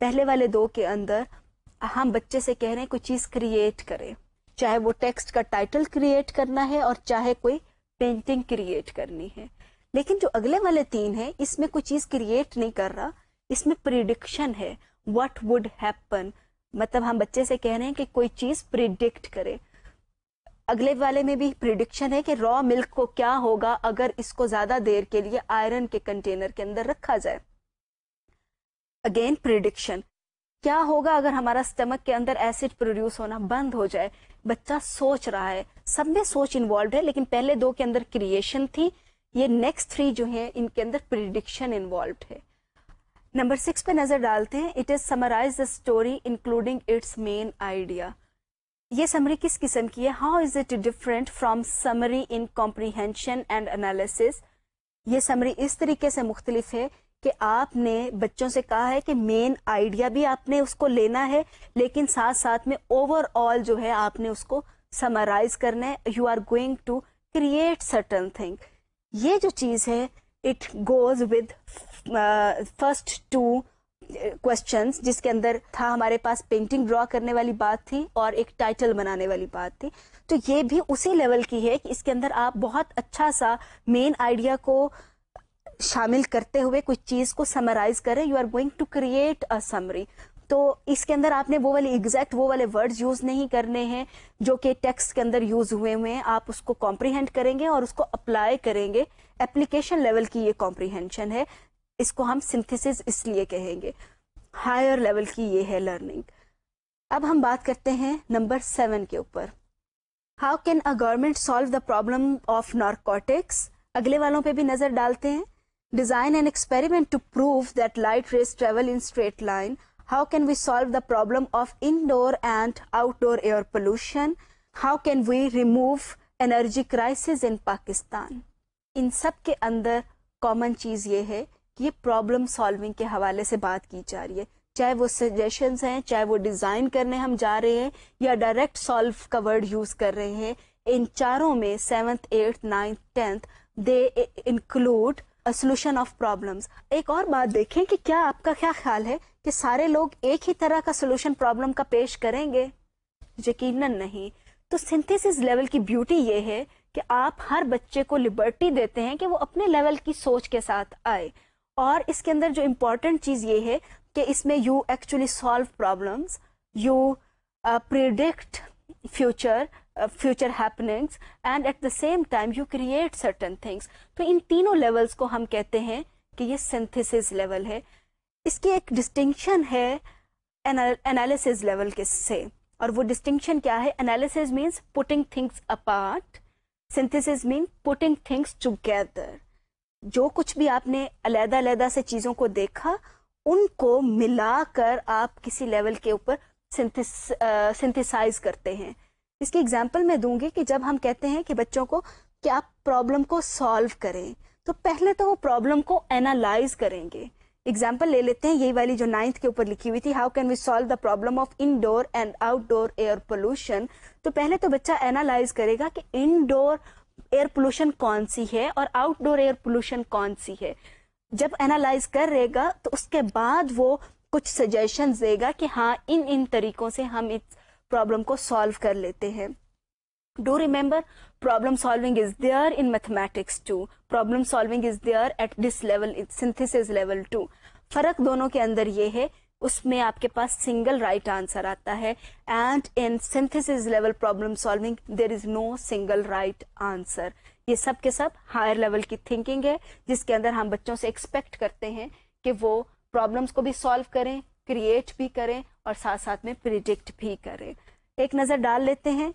पहले वाले दो के अंदर हम बच्चे से कह रहे हैं कोई चीज़ क्रिएट करें चाहे वो टेक्स्ट का टाइटल क्रिएट करना है और चाहे कोई पेंटिंग क्रिएट करनी है लेकिन जो अगले वाले तीन है इसमें कोई चीज़ क्रिएट नहीं कर रहा इसमें प्रिडिक्शन है वट वुड हैपन मतलब हम बच्चे से कह रहे हैं कि कोई चीज़ प्रिडिक्ट करे अगले वाले में भी प्रिडिक्शन है कि रॉ मिल्क को क्या होगा अगर इसको ज्यादा देर के लिए आयरन के कंटेनर के अंदर रखा जाए अगेन प्रिडिक्शन क्या होगा अगर हमारा स्टमक के अंदर एसिड प्रोड्यूस होना बंद हो जाए बच्चा सोच रहा है सब में सोच इन्वॉल्व है लेकिन पहले दो के अंदर क्रिएशन थी ये नेक्स्ट थ्री जो है इनके अंदर प्रिडिक्शन इन्वॉल्व है नंबर सिक्स पे नजर डालते हैं it is summarise the story including its main idea ये समरी किस किस्म की है how is it different from summary in comprehension and analysis ये समरी इस तरीके से मुख्तलिफ है कि आपने बच्चों से कहा है कि मेन आइडिया भी आपने उसको लेना है लेकिन साथ साथ में ओवरऑल जो है आपने उसको समराइज करना है you are going to create certain thing ये जो चीज़ है it goes with first two question जिसके अंदर था हमारे पास पेंटिंग ड्रॉ करने वाली बात थी और एक टाइटल बनाने वाली बात थी तो ये भी उसी लेवल की है कि इसके अंदर आप बहुत अच्छा सा मेन आइडिया को शामिल करते हुए कुछ चीज को समराइज करें you are going to create a summary तो इसके अंदर आपने वो वाले एग्जैक्ट वो वाले वर्ड्स यूज नहीं करने हैं जो कि टेक्स्ट के अंदर यूज हुए हुए हैं आप उसको कॉम्प्रीहेंड करेंगे और उसको अप्लाई करेंगे एप्लीकेशन लेवल की ये कॉम्प्रीहेंशन है इसको हम सिंथेसिस इसलिए कहेंगे हायर लेवल की ये है लर्निंग अब हम बात करते हैं नंबर सेवन के ऊपर how can a government solve the problem of narcotics अगले वालों पे भी नजर डालते हैं design an experiment to prove that light rays travel in straight line how can we solve the problem of indoor and outdoor air pollution how can we remove energy crisis in Pakistan इन सब के अंदर कॉमन चीज़ ये है ये प्रॉब्लम सॉल्विंग के हवाले से बात की जा रही है चाहे वो सजेशंस हैं चाहे वो डिज़ाइन करने हम जा रहे हैं या डायरेक्ट सॉल्व का वर्ड यूज़ कर रहे हैं इन चारों में seventh eighth ninth tenth they include solution of problems एक और बात देखें कि क्या आपका क्या ख्याल है कि सारे लोग एक ही तरह का सोल्यूशन प्रॉब्लम का पेश करेंगे यकीनन नहीं तो सिंथेसिस लेवल की ब्यूटी ये है कि आप हर बच्चे को लिबर्टी देते हैं कि वो अपने लेवल की सोच के साथ आए और इसके अंदर जो इम्पोर्टेंट चीज़ ये है कि इसमें you actually solve problem you predict future future happenings and at the same time you create certain things तो इन तीनों लेवल्स को हम कहते हैं कि ये सिंथेसिस लेवल है इसकी एक डिस्टिंक्शन है एनालिसिस लेवल के से और वो डिस्टिंक्शन क्या है analysis means putting things apart synthesis mean putting things together जो कुछ भी आपने अलहदा अलहदा से चीज़ों को देखा उनको मिलाकर आप किसी लेवल के ऊपर सिंथिसाइज करते हैं इसकी एग्जाम्पल मैं दूंगी कि जब हम कहते हैं कि बच्चों को कि आप प्रॉब्लम को सॉल्व करें तो पहले तो वो प्रॉब्लम को एनालाइज करेंगे एग्जाम्पल ले लेते हैं यही वाली जो नाइन्थ के ऊपर लिखी हुई थी how can we solve the problem of indoor and outdoor air pollution तो पहले तो बच्चा एनालाइज करेगा कि इनडोर एयर पोल्यूशन कौन सी है और आउटडोर एयर पोल्यूशन कौन सी है जब एनालाइज कर रहेगा तो उसके बाद वो कुछ सजेशन देगा कि हाँ इन इन तरीकों से हम इस प्रॉब्लम को सॉल्व कर लेते हैं do remember problem solving is there in mathematics too problem solving is there at this level synthesis level टू फर्क दोनों के अंदर यह है उसमें आपके पास सिंगल राइट आंसर आता है and in synthesis level problem solving there is no single right answer ये सब के सब हायर लेवल की थिंकिंग है जिसके अंदर हम बच्चों से एक्सपेक्ट करते हैं कि वो प्रॉब्लम्स को भी सॉल्व करें क्रिएट भी करें और साथ साथ में प्रिडिक्ट भी करें एक नज़र डाल लेते हैं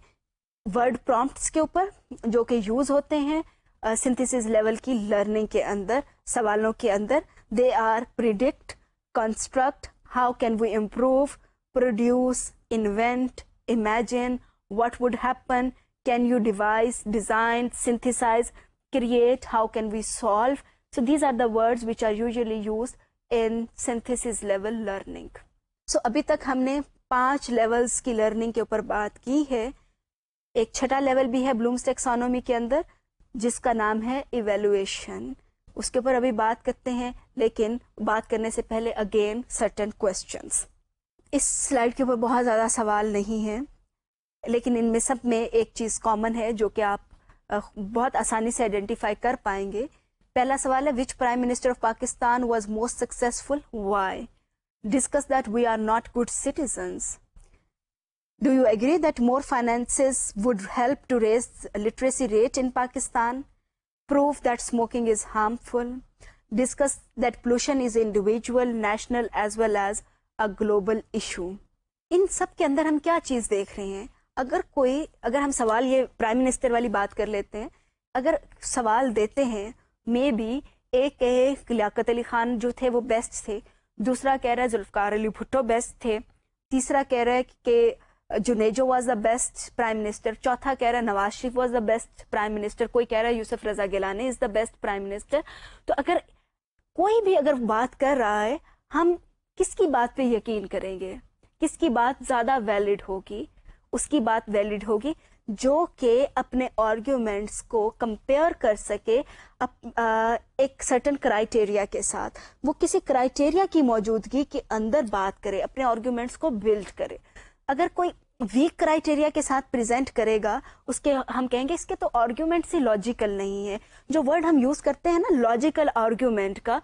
वर्ड प्रॉम्प्ट्स के ऊपर जो कि यूज होते हैं सिंथेसिस लेवल की लर्निंग के अंदर सवालों के अंदर they are predict construct how can we improve, produce, invent, imagine, what would happen, can you devise, design, synthesize, create, how can we solve. So these are the words which are usually used in synthesis level learning. So abhi tak humne panch levels ki learning ke upar baat ki hai ek chhota level bhi hai bloom's taxonomy ke andar jiska naam hai evaluation उसके ऊपर अभी बात करते हैं लेकिन बात करने से पहले अगेन सर्टन क्वेश्चंस इस स्लाइड के ऊपर बहुत ज़्यादा सवाल नहीं है लेकिन इनमें सब में एक चीज़ कॉमन है जो कि आप बहुत आसानी से आइडेंटिफाई कर पाएंगे पहला सवाल है which prime minister of Pakistan was most successful why discuss that we are not good citizens Do you agree that more finances would help to raise literacy rate in Pakistan? prove that smoking is harmful, discuss that pollution is individual, national as well as a global issue. इन सब के अंदर हम क्या चीज़ देख रहे हैं अगर कोई अगर हम सवाल ये प्राइम मिनिस्टर वाली बात कर लेते हैं अगर सवाल देते हैं मे बी एक कहे लियाकत अली खान जो थे वो बेस्ट थे दूसरा कह रहा है जुल्फ़ार अली भुट्टो बेस्ट थे तीसरा कह रहा है कि Junejo was the best prime minister चौथा कह रहा है Nawaz Sharif was the best prime minister कोई कह रहा है Yusuf Raza Gilani is the best prime minister तो अगर कोई भी अगर बात कर रहा है हम किसकी बात पे यकीन करेंगे किसकी बात ज़्यादा वैलिड होगी उसकी बात वैलिड होगी जो कि अपने आर्ग्यूमेंट्स को कंपेयर कर सके अप, आ, एक सर्टन क्राइटेरिया के साथ वो किसी क्राइटेरिया की मौजूदगी के अंदर बात करे अपने आर्ग्यूमेंट्स को बिल्ड करे अगर कोई वीक क्राइटेरिया के साथ प्रेजेंट करेगा उसके हम कहेंगे इसके तो आर्ग्यूमेंट से लॉजिकल नहीं है जो वर्ड हम यूज करते हैं ना लॉजिकल आर्ग्यूमेंट का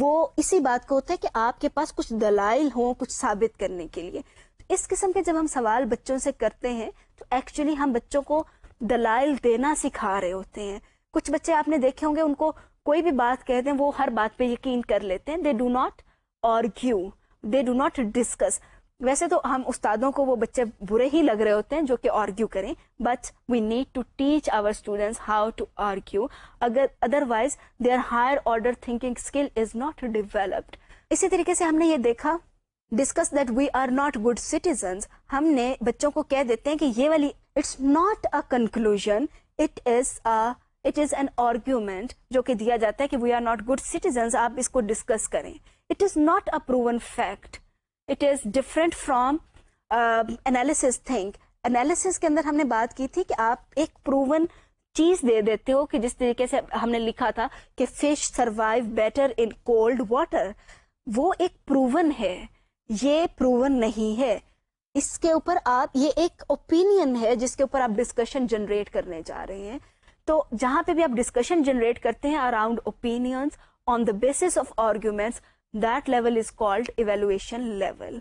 वो इसी बात को होता है कि आपके पास कुछ दलाइल हो कुछ साबित करने के लिए इस किस्म के जब हम सवाल बच्चों से करते हैं तो एक्चुअली हम बच्चों को दलाइल देना सिखा रहे होते हैं कुछ बच्चे आपने देखे होंगे उनको कोई भी बात कहते हैं वो हर बात पर यकीन कर लेते हैं they do not argue they do not discuss वैसे तो हम उस्तादों को वो बच्चे बुरे ही लग रहे होते हैं जो कि आर्ग्यू करें but we need to teach our students how to argue अगर otherwise there higher order thinking skill is not developed इसी तरीके से हमने ये देखा discuss that we are not good citizen हमने बच्चों को कह देते हैं कि ये वाली it's not a conclusion it is a it is an argument जो कि दिया जाता है कि we are not good citizen आप इसको डिस्कस करें it is not a proven fact it is different from analysis think analysis के अंदर हमने बात की थी कि आप एक प्रूवन चीज दे देते हो कि जिस तरीके से हमने लिखा था कि fish survive better in cold water वो एक प्रूवन है ये प्रूवन नहीं है इसके ऊपर आप ये एक ओपिनियन है जिसके ऊपर आप डिस्कशन जनरेट करने जा रहे हैं तो जहां पे भी आप डिस्कशन जनरेट करते हैं around opinions on the basis of arguments that level is called evaluation level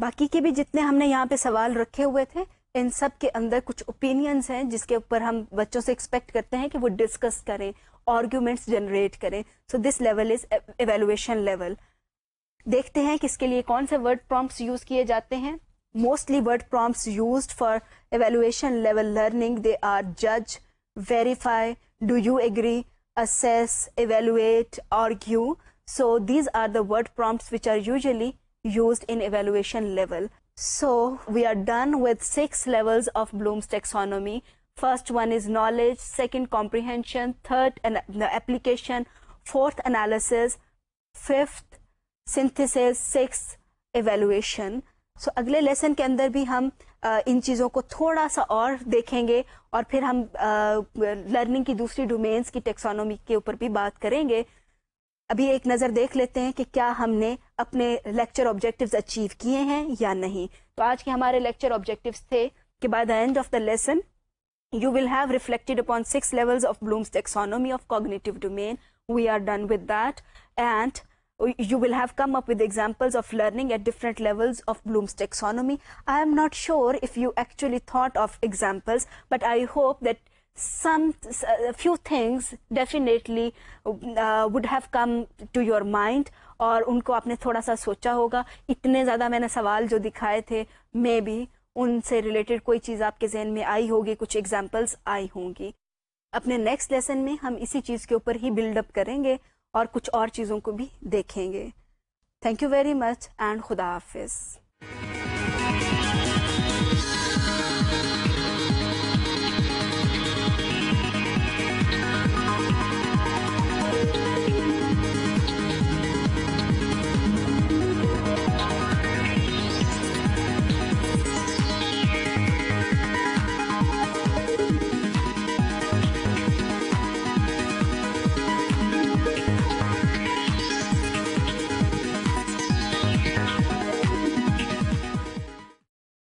बाकी के भी जितने हमने यहाँ पे सवाल रखे हुए थे इन सब के अंदर कुछ ओपिनियंस हैं जिसके ऊपर हम बच्चों से एक्सपेक्ट करते हैं कि वो डिस्कस करें आर्ग्यूमेंट्स जनरेट करें so this level is evaluation level देखते हैं कि इसके लिए कौन से वर्ड प्रॉम्प्ट यूज किए जाते हैं mostly word prompt use for evaluation level learning they are जज verify do you agree assess evaluate, argue. So these are the word prompts which are usually used in evaluation level. So we are done with six levels of Bloom's taxonomy. First one is knowledge, second comprehension, third an application, fourth analysis, fifth synthesis, sixth evaluation. so, अगले लेसन के अंदर भी हम आ, इन चीज़ों को थोड़ा सा और देखेंगे और फिर हम लर्निंग की दूसरी डोमेन्स की टेक्सोनॉमी के अभी एक नज़र देख लेते हैं कि क्या हमने अपने लेक्चर ऑब्जेक्टिव्स अचीव किए हैं या नहीं तो आज के हमारे लेक्चर ऑब्जेक्टिव्स थे कि by the end of the lesson you will have reflected upon six levels of Bloom's taxonomy of cognitive domain. We are done with that. And you will have come up with examples of learning at different levels of Bloom's taxonomy. I am not sure if you actually thought of examples, but I hope that some uh, a few things definitely uh, would have come to your mind और उनको आपने थोड़ा सा सोचा होगा इतने ज़्यादा मैंने सवाल जो दिखाए थे मे भी उनसे रिलेटेड कोई चीज़ आपके जहन में आई होगी कुछ एग्जाम्पल्स आई होंगी अपने नेक्स्ट लेसन में हम इसी चीज़ के ऊपर ही बिल्डअप करेंगे और कुछ और चीज़ों को भी देखेंगे thank you very much and खुदा हाफिज़